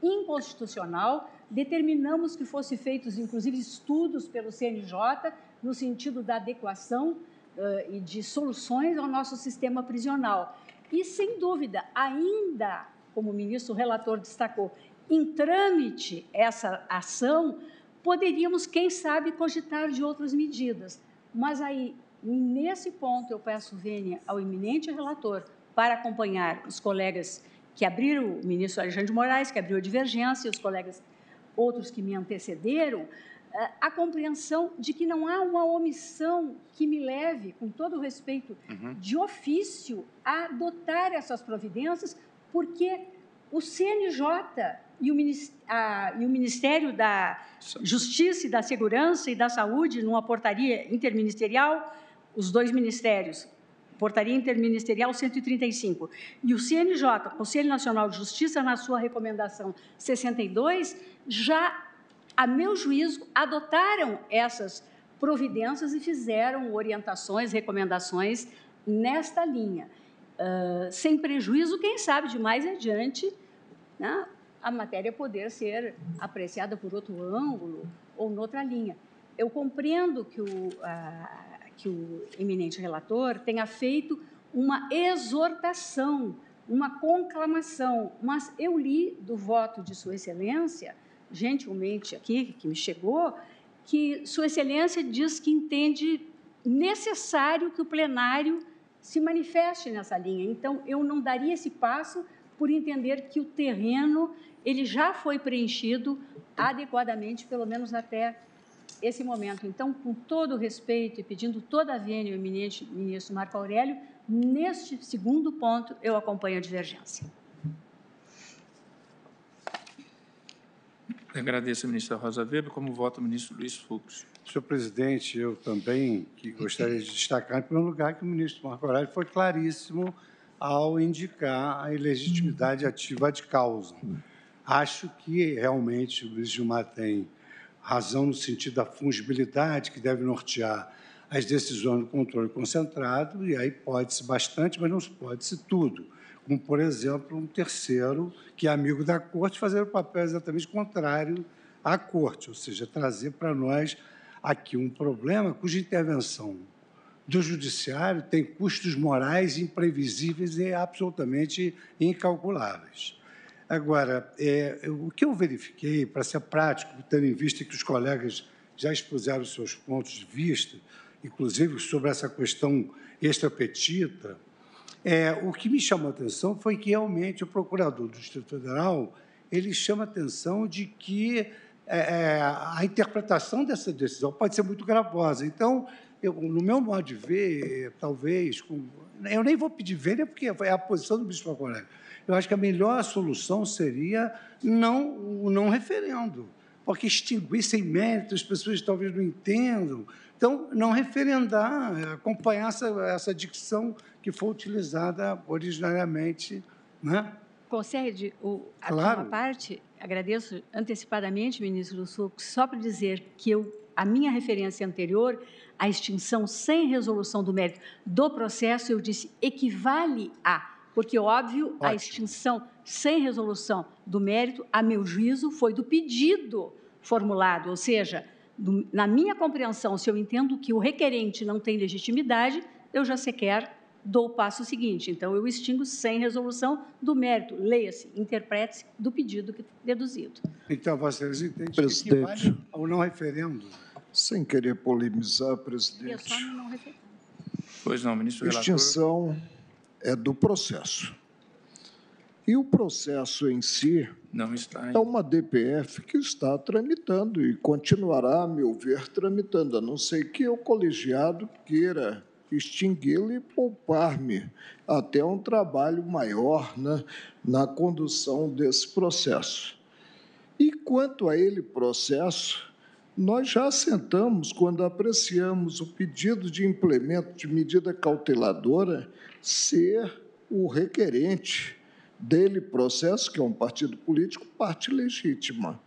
inconstitucional, determinamos que fossem feitos, inclusive, estudos pelo CNJ no sentido da adequação uh, e de soluções ao nosso sistema prisional. E, sem dúvida, ainda, como o ministro relator destacou, em trâmite essa ação, poderíamos, quem sabe, cogitar de outras medidas. Mas aí, nesse ponto, eu peço vênia ao eminente relator para acompanhar os colegas que abriram, o ministro Alexandre de Moraes, que abriu a divergência, e os colegas outros que me antecederam, eh, a compreensão de que não há uma omissão que me leve, com todo o respeito, uhum. de ofício a adotar essas providências, porque o CNJ e o, e o Ministério da Justiça e da Segurança e da Saúde, numa portaria interministerial, os dois ministérios, Portaria Interministerial 135. E o CNJ, Conselho Nacional de Justiça, na sua recomendação 62, já a meu juízo, adotaram essas providências e fizeram orientações, recomendações nesta linha. Uh, sem prejuízo, quem sabe, de mais adiante, né, a matéria poder ser apreciada por outro ângulo ou noutra linha. Eu compreendo que o, uh, que o eminente relator tenha feito uma exortação, uma conclamação, mas eu li do voto de Sua Excelência gentilmente aqui, que me chegou, que Sua Excelência diz que entende necessário que o plenário se manifeste nessa linha. Então, eu não daria esse passo por entender que o terreno ele já foi preenchido adequadamente, pelo menos até esse momento. Então, com todo o respeito e pedindo toda a vênia ao eminente ministro Marco Aurélio, neste segundo ponto eu acompanho a divergência. Agradeço a ministra Rosa Weber, como vota o ministro Luiz Fux. Senhor presidente, eu também que gostaria de destacar, em primeiro lugar, que o ministro Marco Aurélio foi claríssimo ao indicar a ilegitimidade ativa de causa. Acho que realmente o Luiz Gilmar tem razão no sentido da fungibilidade que deve nortear as decisões do controle concentrado, e aí pode-se bastante, mas não pode-se tudo como, por exemplo, um terceiro que é amigo da corte fazer o papel exatamente contrário à corte, ou seja, trazer para nós aqui um problema cuja intervenção do judiciário tem custos morais imprevisíveis e absolutamente incalculáveis. Agora, é, o que eu verifiquei, para ser prático, tendo em vista que os colegas já expuseram seus pontos de vista, inclusive sobre essa questão extrapetita, é, o que me chamou a atenção foi que realmente o procurador do Distrito Federal ele chama a atenção de que é, é, a interpretação dessa decisão pode ser muito gravosa. Então, eu, no meu modo de ver, talvez, com, eu nem vou pedir ver, porque é a posição do ministro colega. Eu acho que a melhor solução seria não, o não referendo, porque extinguir sem mérito, as pessoas talvez não entendam, então, não referendar, acompanhar essa, essa dicção que foi utilizada originariamente. Né? Concede o, a claro. parte? Agradeço antecipadamente, ministro do Sul, só para dizer que eu, a minha referência anterior, a extinção sem resolução do mérito do processo, eu disse equivale a, porque, óbvio, Ótimo. a extinção sem resolução do mérito, a meu juízo, foi do pedido formulado, ou seja, na minha compreensão, se eu entendo que o requerente não tem legitimidade, eu já sequer dou o passo seguinte. Então, eu extingo sem resolução do mérito. Leia-se, interprete-se do pedido deduzido. Então, Vossa Excelência entende presidente, que vale ao não referendo? Sem querer polemizar, presidente. é só no não referendo. Pois não, ministro. Extinção relator... é do processo. E o processo em si não está é em... é uma DPF que está tramitando e continuará, a meu ver, tramitando, a não ser que o colegiado queira extingui-lo e poupar-me até um trabalho maior né, na condução desse processo. E quanto a ele processo, nós já assentamos quando apreciamos o pedido de implemento de medida cauteladora ser o requerente dele processo, que é um partido político, parte legítima.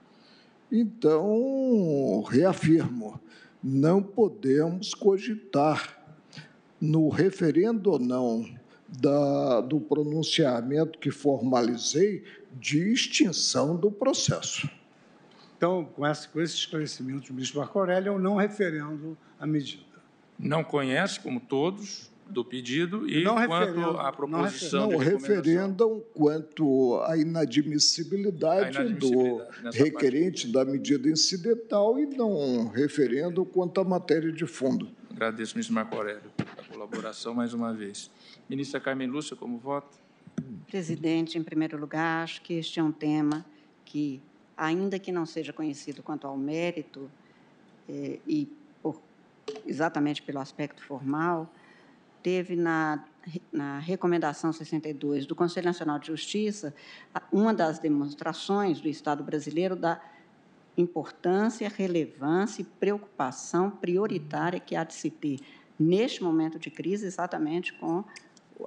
Então, reafirmo, não podemos cogitar no referendo ou não da, do pronunciamento que formalizei de extinção do processo. Então, com, essa, com esse esclarecimento do ministro Marco Aurélio, eu não referendo a medida. Não conhece, como todos, do pedido e não quanto à proposição não, referendam quanto à inadmissibilidade, inadmissibilidade do requerente parte. da medida incidental e não referendam quanto à matéria de fundo. Agradeço, ministro Marco Aurélio, a colaboração mais uma vez. Ministra Carmen Lúcia, como voto? Presidente, em primeiro lugar, acho que este é um tema que, ainda que não seja conhecido quanto ao mérito, eh, e por, exatamente pelo aspecto formal, teve na, na recomendação 62 do Conselho Nacional de Justiça uma das demonstrações do Estado brasileiro da importância, relevância e preocupação prioritária que há de se ter neste momento de crise, exatamente com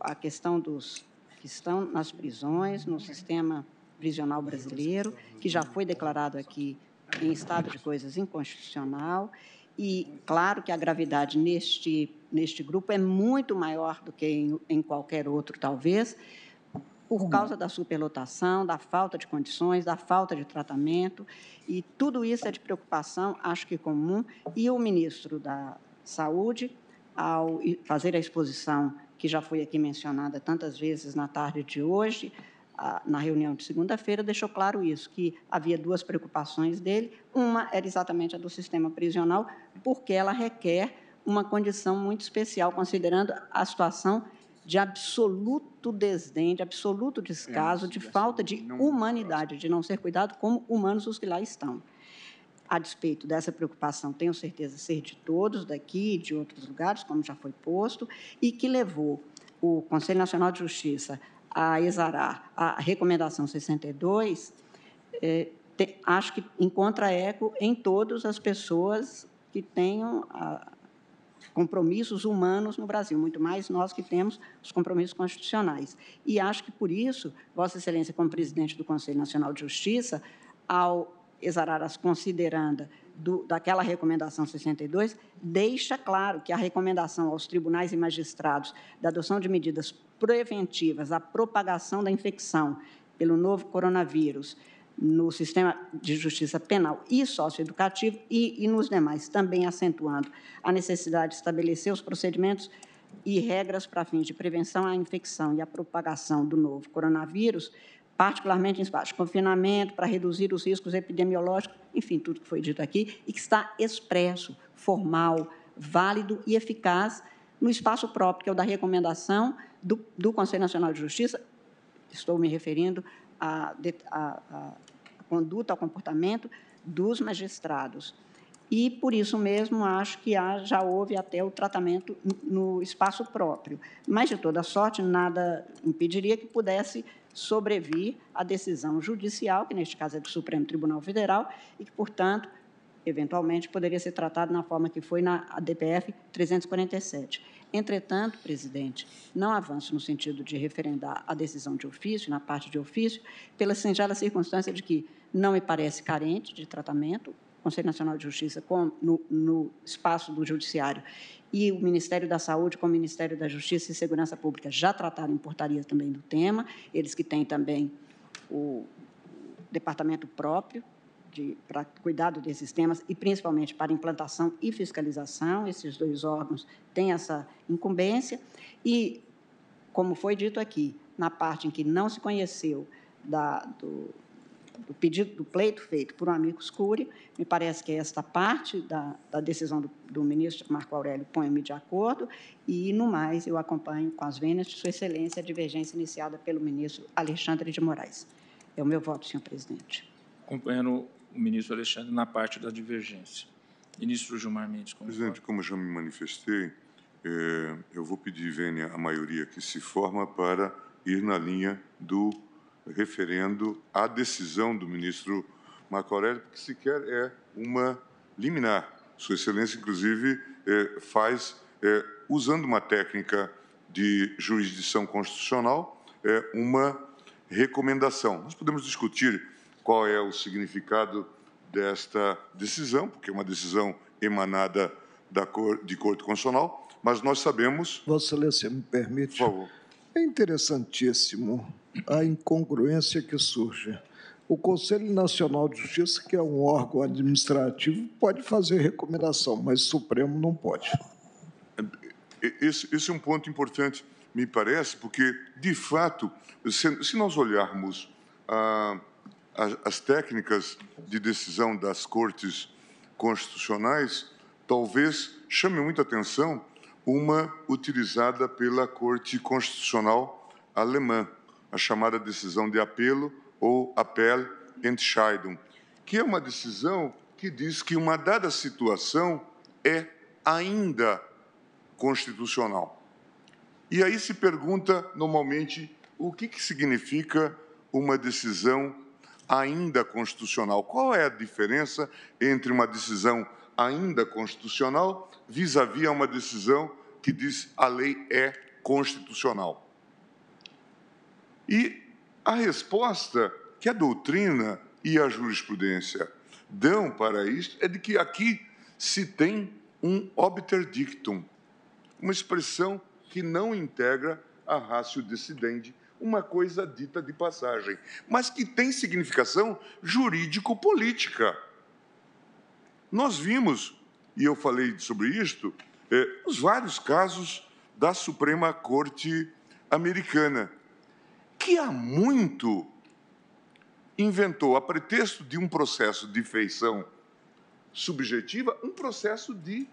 a questão dos que estão nas prisões, no sistema prisional brasileiro, que já foi declarado aqui em estado de coisas inconstitucional, e claro que a gravidade neste neste grupo é muito maior do que em, em qualquer outro, talvez, por uhum. causa da superlotação, da falta de condições, da falta de tratamento. E tudo isso é de preocupação, acho que comum. E o ministro da Saúde, ao fazer a exposição que já foi aqui mencionada tantas vezes na tarde de hoje, na reunião de segunda-feira, deixou claro isso, que havia duas preocupações dele. Uma era exatamente a do sistema prisional, porque ela requer uma condição muito especial, considerando a situação de absoluto desdém, de absoluto descaso, de assim, falta de humanidade, de não ser cuidado como humanos os que lá estão. A despeito dessa preocupação, tenho certeza ser de todos daqui, de outros lugares, como já foi posto, e que levou o Conselho Nacional de Justiça a exarar a recomendação 62, eh, te, acho que encontra eco em todas as pessoas que tenham a, compromissos humanos no Brasil, muito mais nós que temos os compromissos constitucionais. E acho que por isso, Vossa Excelência, como presidente do Conselho Nacional de Justiça, ao exarar as consideranda daquela recomendação 62, deixa claro que a recomendação aos tribunais e magistrados da adoção de medidas preventivas à propagação da infecção pelo novo coronavírus, no sistema de justiça penal e socioeducativo e, e nos demais, também acentuando a necessidade de estabelecer os procedimentos e regras para fins de prevenção à infecção e à propagação do novo coronavírus, particularmente em espaços de confinamento, para reduzir os riscos epidemiológicos, enfim, tudo que foi dito aqui, e que está expresso, formal, válido e eficaz no espaço próprio, que é o da recomendação do, do Conselho Nacional de Justiça, estou me referindo a, a, a conduta, ao comportamento dos magistrados. E, por isso mesmo, acho que há, já houve até o tratamento no espaço próprio. Mas, de toda sorte, nada impediria que pudesse sobrevir a decisão judicial, que neste caso é do Supremo Tribunal Federal, e que, portanto, eventualmente poderia ser tratado na forma que foi na DPF 347. Entretanto, presidente, não avanço no sentido de referendar a decisão de ofício, na parte de ofício, pela singela circunstância de que não me parece carente de tratamento o Conselho Nacional de Justiça com, no, no espaço do Judiciário e o Ministério da Saúde com o Ministério da Justiça e Segurança Pública já trataram em portaria também do tema, eles que têm também o departamento próprio de, para cuidado desses temas e principalmente para implantação e fiscalização. Esses dois órgãos têm essa incumbência. E, como foi dito aqui, na parte em que não se conheceu da, do, do pedido do pleito feito por um amigo escuro me parece que é esta parte da, da decisão do, do, ministro Marco Aurélio põe-me de acordo, e no mais eu acompanho com as venas de Sua Excelência a divergência iniciada pelo ministro Alexandre de Moraes. É o meu voto, senhor presidente. Acompanhando o ministro Alexandre na parte da divergência. Ministro Gilmar Mendes. Como Presidente, como já me manifestei, é, eu vou pedir vênia à maioria que se forma para ir na linha do referendo à decisão do ministro Marco Aurélio, que sequer é uma liminar. Sua Excelência, inclusive, é, faz, é, usando uma técnica de jurisdição constitucional, é, uma recomendação. Nós podemos discutir qual é o significado desta decisão, porque é uma decisão emanada da cor, de corte constitucional, mas nós sabemos. Vossa Excelência, me permite? Por favor. É interessantíssimo a incongruência que surge. O Conselho Nacional de Justiça, que é um órgão administrativo, pode fazer recomendação, mas o Supremo não pode. Esse, esse é um ponto importante, me parece, porque, de fato, se, se nós olharmos a. Ah, as, as técnicas de decisão das cortes constitucionais talvez chame muita atenção uma utilizada pela Corte Constitucional alemã, a chamada decisão de apelo ou Appell Entscheidung, que é uma decisão que diz que uma dada situação é ainda constitucional. E aí se pergunta normalmente o que, que significa uma decisão ainda constitucional. Qual é a diferença entre uma decisão ainda constitucional vis-à-vis a uma decisão que diz a lei é constitucional? E a resposta que a doutrina e a jurisprudência dão para isto é de que aqui se tem um obter dictum, uma expressão que não integra a ratio decidendi uma coisa dita de passagem, mas que tem significação jurídico-política. Nós vimos, e eu falei sobre isto, eh, os vários casos da Suprema Corte Americana, que há muito inventou, a pretexto de um processo de feição subjetiva, um processo de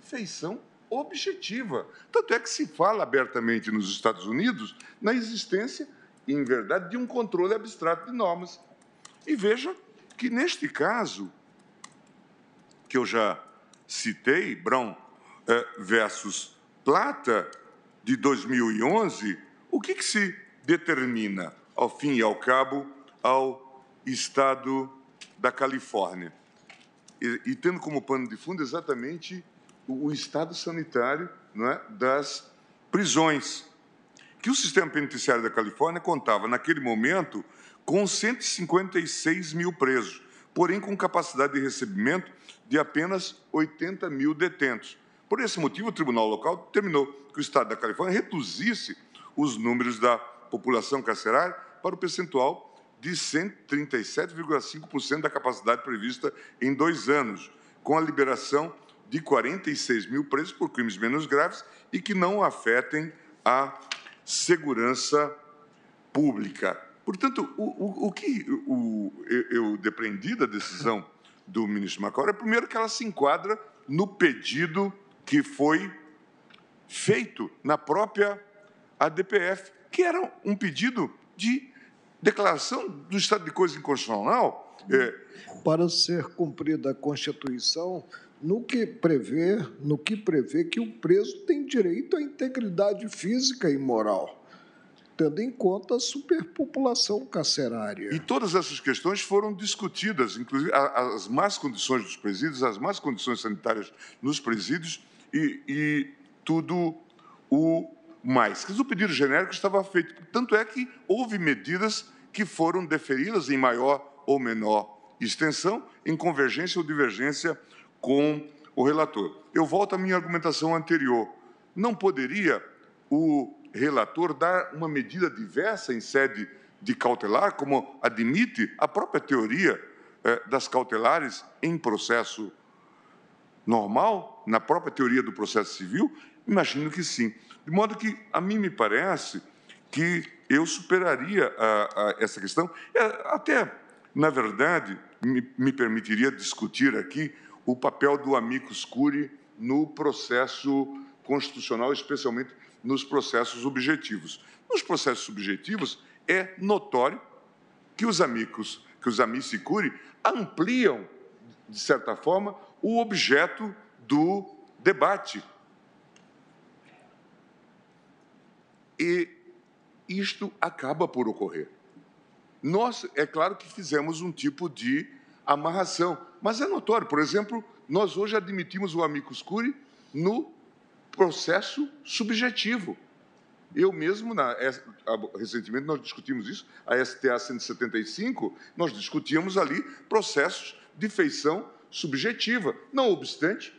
feição objetiva. Tanto é que se fala abertamente nos Estados Unidos na existência, em verdade, de um controle abstrato de normas. E veja que, neste caso, que eu já citei, Brown eh, versus Plata, de 2011, o que, que se determina, ao fim e ao cabo, ao Estado da Califórnia? E, e tendo como pano de fundo exatamente o estado sanitário é, das prisões, que o sistema penitenciário da Califórnia contava, naquele momento, com 156 mil presos, porém com capacidade de recebimento de apenas 80 mil detentos. Por esse motivo, o tribunal local determinou que o Estado da Califórnia reduzisse os números da população carcerária para o percentual de 137,5% da capacidade prevista em dois anos, com a liberação de 46 mil presos por crimes menos graves e que não afetem a segurança pública. Portanto, o, o, o que o, eu, eu depreendi da decisão do ministro Macron é, primeiro, que ela se enquadra no pedido que foi feito na própria ADPF, que era um pedido de declaração do estado de coisa inconstitucional. É, Para ser cumprida a Constituição, no que prevê, no que prevê que o preso tem direito à integridade física e moral, tendo em conta a superpopulação carcerária. E todas essas questões foram discutidas, inclusive as más condições dos presídios, as más condições sanitárias nos presídios e, e tudo o mais. Mas o pedido genérico estava feito. Tanto é que houve medidas que foram deferidas em maior ou menor extensão, em convergência ou divergência com o relator. Eu volto à minha argumentação anterior. Não poderia o relator dar uma medida diversa em sede de cautelar, como admite a própria teoria eh, das cautelares em processo normal, na própria teoria do processo civil? Imagino que sim. De modo que a mim me parece que eu superaria a, a essa questão, eh, até, na verdade, me, me permitiria discutir aqui o papel do amicus Curi no processo constitucional, especialmente nos processos objetivos. Nos processos subjetivos, é notório que os amigos, que os amici curiae ampliam, de certa forma, o objeto do debate. E isto acaba por ocorrer. Nós, é claro que fizemos um tipo de amarração. Mas é notório, por exemplo, nós hoje admitimos o amicus Curi no processo subjetivo. Eu mesmo, na, recentemente nós discutimos isso, a STA 175, nós discutíamos ali processos de feição subjetiva. Não obstante,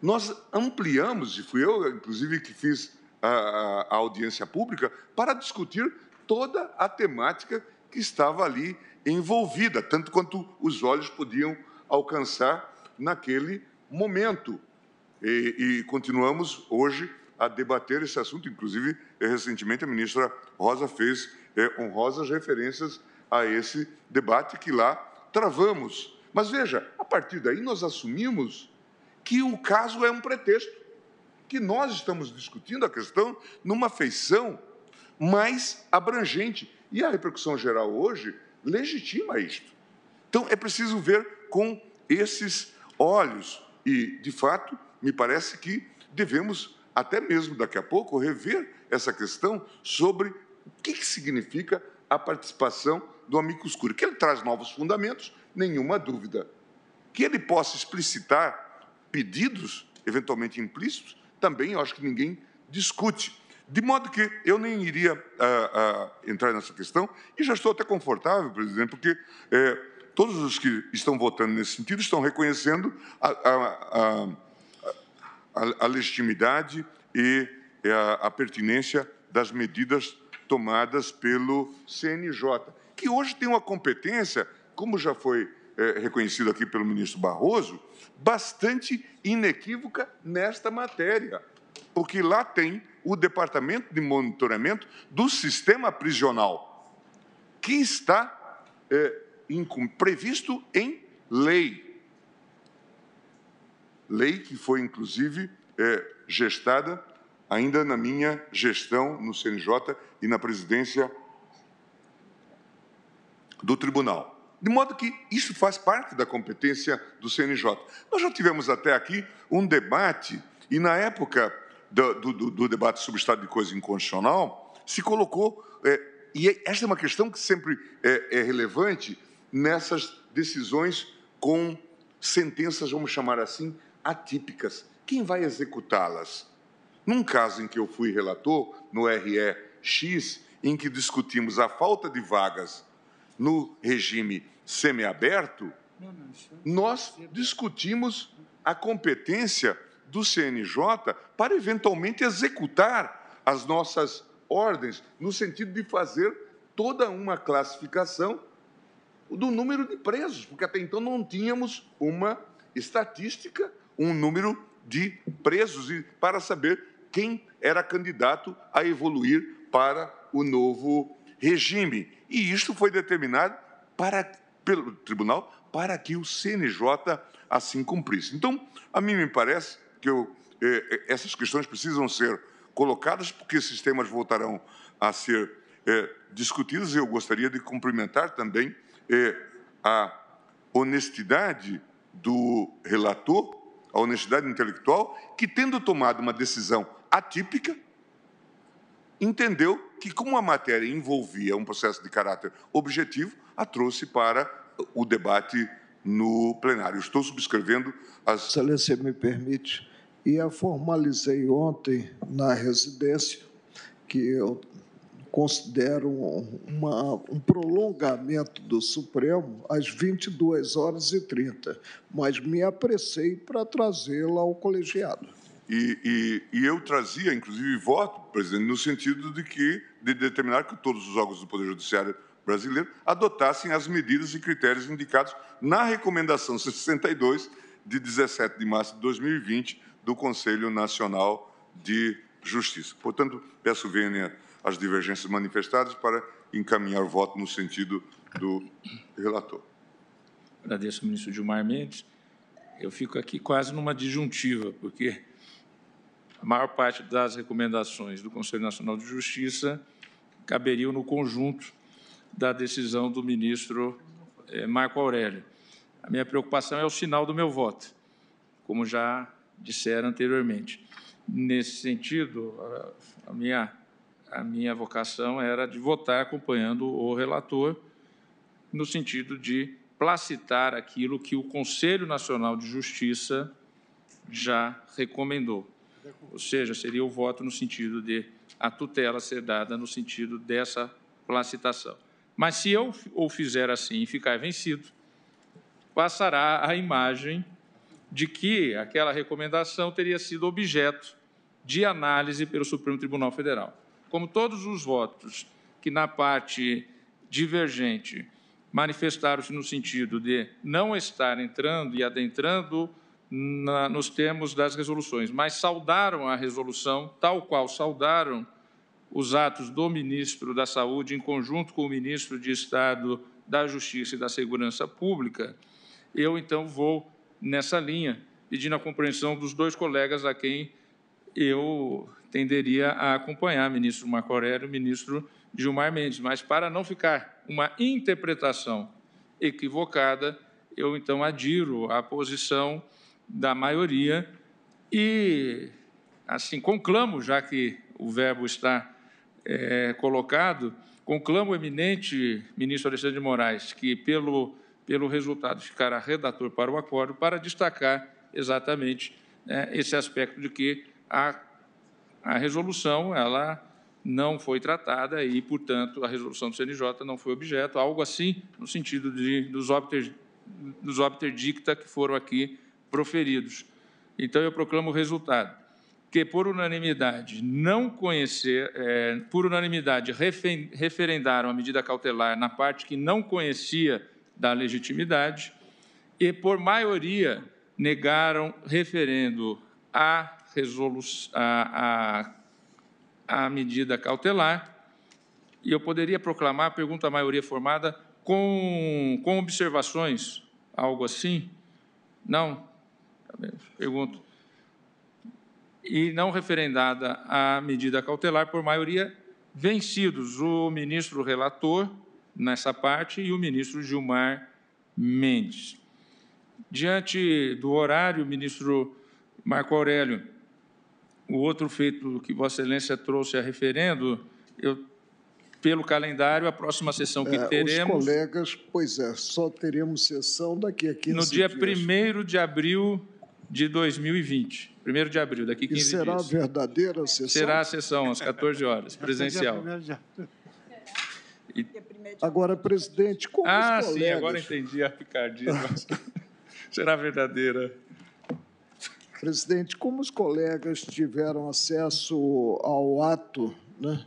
nós ampliamos, e fui eu, inclusive, que fiz a, a, a audiência pública, para discutir toda a temática que estava ali envolvida, tanto quanto os olhos podiam alcançar naquele momento. E, e continuamos hoje a debater esse assunto, inclusive recentemente a ministra Rosa fez é, honrosas referências a esse debate que lá travamos. Mas veja, a partir daí nós assumimos que o caso é um pretexto, que nós estamos discutindo a questão numa feição mais abrangente, e a repercussão geral hoje legitima isto. Então, é preciso ver com esses olhos. E, de fato, me parece que devemos, até mesmo daqui a pouco, rever essa questão sobre o que significa a participação do amigo escuro. Que ele traz novos fundamentos, nenhuma dúvida. Que ele possa explicitar pedidos, eventualmente implícitos, também eu acho que ninguém discute. De modo que eu nem iria ah, ah, entrar nessa questão, e já estou até confortável, presidente, porque eh, todos os que estão votando nesse sentido estão reconhecendo a, a, a, a legitimidade e a, pertinência das medidas tomadas pelo CNJ, que hoje tem uma competência, como já foi eh, reconhecido aqui pelo ministro Barroso, bastante inequívoca nesta matéria porque lá tem o departamento de monitoramento do sistema prisional, que está é, em, previsto em lei. Lei que foi, inclusive, é, gestada ainda na minha gestão no CNJ e na presidência do tribunal. De modo que isso faz parte da competência do CNJ. Nós já tivemos até aqui um debate, e na época do, do, do debate sobre o estado de coisa inconstitucional, se colocou, é, e é, esta é uma questão que sempre é, é relevante nessas decisões com sentenças, vamos chamar assim, atípicas. Quem vai executá-las? Num caso em que eu fui relator, no REX, em que discutimos a falta de vagas no regime semiaberto, é nós discutimos a competência do CNJ para eventualmente executar as nossas ordens, no sentido de fazer toda uma classificação do número de presos, porque até então não tínhamos uma estatística, um número de presos e para saber quem era candidato a evoluir para o novo regime. E isto foi determinado para, pelo tribunal para que o CNJ assim cumprisse. Então, a mim me parece que eu, eh, eh, essas questões precisam ser colocadas, porque esses temas voltarão a ser eh, discutidos. Eu gostaria de cumprimentar também eh, a honestidade do relator, a honestidade intelectual, que, tendo tomado uma decisão atípica, entendeu que, como a matéria envolvia um processo de caráter objetivo, a trouxe para o debate no plenário. Estou subscrevendo as. Excelência, me permite e a formalizei ontem na residência, que eu considero uma, um prolongamento do Supremo às 22 horas e 30, mas me apressei para trazê-la ao colegiado. E, e, e, eu trazia, inclusive, voto, presidente, no sentido de que de determinar que todos os órgãos do Poder Judiciário brasileiro adotassem as medidas e critérios indicados na recomendação 62 de 17 de março de 2020 do Conselho Nacional de Justiça. Portanto, peço vênia às divergências manifestadas para encaminhar o voto no sentido do relator. Agradeço ministro Gilmar Mendes. Eu fico aqui quase numa disjuntiva, porque a maior parte das recomendações do Conselho Nacional de Justiça caberiam no conjunto da decisão do ministro eh, Marco Aurélio. A minha preocupação é o sinal do meu voto, como já disseram anteriormente. Nesse sentido, a minha, a minha vocação era de votar acompanhando o relator, no sentido de placitar aquilo que o Conselho Nacional de Justiça já recomendou. Ou seja, seria o voto no sentido de a tutela ser dada no sentido dessa placitação. Mas se eu o fizer assim e ficar vencido, passará a imagem de que aquela recomendação teria sido objeto de análise pelo Supremo Tribunal Federal. Como todos os votos que na parte divergente manifestaram-se no sentido de não estar entrando e adentrando na, nos termos das resoluções, mas saudaram a resolução, tal qual saudaram os atos do ministro da Saúde em conjunto com o ministro de Estado da Justiça e da Segurança Pública, eu então vou nessa linha, pedindo a compreensão dos dois colegas a quem eu tenderia a acompanhar, ministro Marco Aurélio e ministro Gilmar Mendes. Mas para não ficar uma interpretação equivocada, eu então adiro à posição da maioria e, assim, conclamo, já que o verbo está é, colocado, conclamo o eminente ministro Alexandre de Moraes que, pelo pelo resultado, ficará redator para o acordo, para destacar exatamente né, esse aspecto de que a, a resolução ela não foi tratada e, portanto, a resolução do CNJ não foi objeto, algo assim no sentido de, dos óbiter, dos óbiter dicta que foram aqui proferidos. Então, eu proclamo o resultado que por unanimidade não conhecer, é, por unanimidade referendaram a medida cautelar na parte que não conhecia da legitimidade, e por maioria negaram referendo a, a, a, a medida cautelar. E eu poderia proclamar, pergunta à maioria formada, com, com observações, algo assim? Não? Pergunto. E não referendada a medida cautelar por maioria vencidos o ministro relator nessa parte e o ministro Gilmar Mendes. Diante do horário, ministro Marco Aurélio, o outro feito que Vossa Excelência trouxe a referendo, eu pelo calendário, a próxima sessão que é, teremos. Os colegas, pois é, só teremos sessão daqui a 15 No dia 1 de abril de 2020. 1 de abril, daqui a 15 e será dias. Será verdadeira a sessão? Será a sessão, às 14 horas, presencial. abril. Agora, presidente, como ah, os colegas... Ah, sim, agora entendi a picardia. [laughs] será verdadeira. Presidente, como os colegas tiveram acesso ao ato né,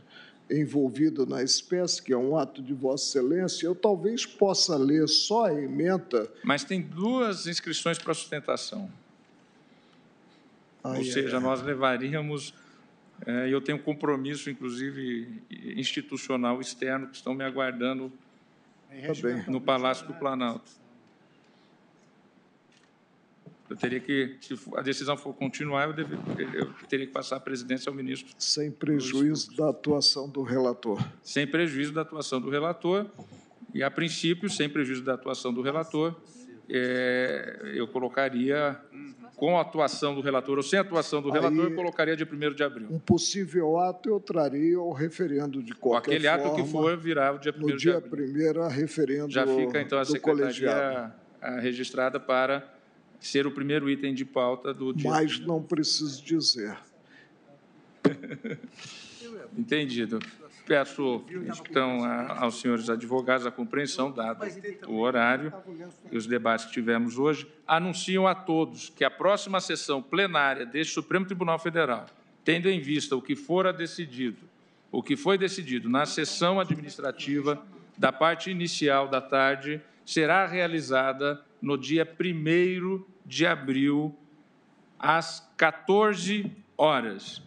envolvido na espécie, que é um ato de Vossa Excelência, eu talvez possa ler só a emenda. Mas tem duas inscrições para sustentação. Ou seja, nós levaríamos é, eu tenho um compromisso, inclusive institucional externo, que estão me aguardando no Palácio do Planalto. Eu teria que, se a decisão for continuar, eu, deve, eu teria que passar a presidência ao ministro. Sem prejuízo da atuação do relator. Sem prejuízo da atuação do relator. E, a princípio, sem prejuízo da atuação do relator, é, eu colocaria com a atuação do relator ou sem a atuação do Aí, relator, eu colocaria de 1 de abril. Um possível ato eu traria ao referendo de qualquer Aquele forma. Aquele ato que for virá o dia 1 de abril. No dia 1 referendo Já fica, então, a secretaria registrada para ser o primeiro item de pauta do dia. Mas não preciso dizer. [laughs] Entendido. Peço então aos senhores advogados a compreensão, dado o horário e os debates que tivemos hoje. Anunciam a todos que a próxima sessão plenária deste Supremo Tribunal Federal, tendo em vista o que fora decidido, o que foi decidido na sessão administrativa da parte inicial da tarde, será realizada no dia 1 de abril, às 14 horas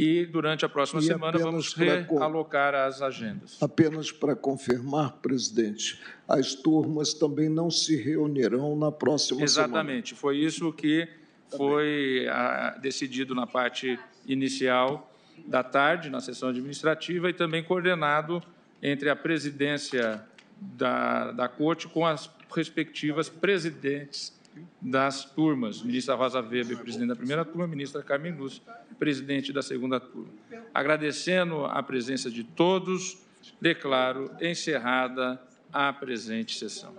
e durante a próxima e semana vamos realocar as agendas. Apenas para confirmar, presidente, as turmas também não se reunirão na próxima Exatamente, semana. Exatamente, foi isso que foi a, decidido na parte inicial da tarde, na sessão administrativa, e também coordenado entre a presidência da, da corte com as respectivas presidentes das turmas, ministra Rosa Weber, presidente da primeira turma, ministra Carmen Lúcia, presidente da segunda turma. Agradecendo a presença de todos, declaro encerrada a presente sessão.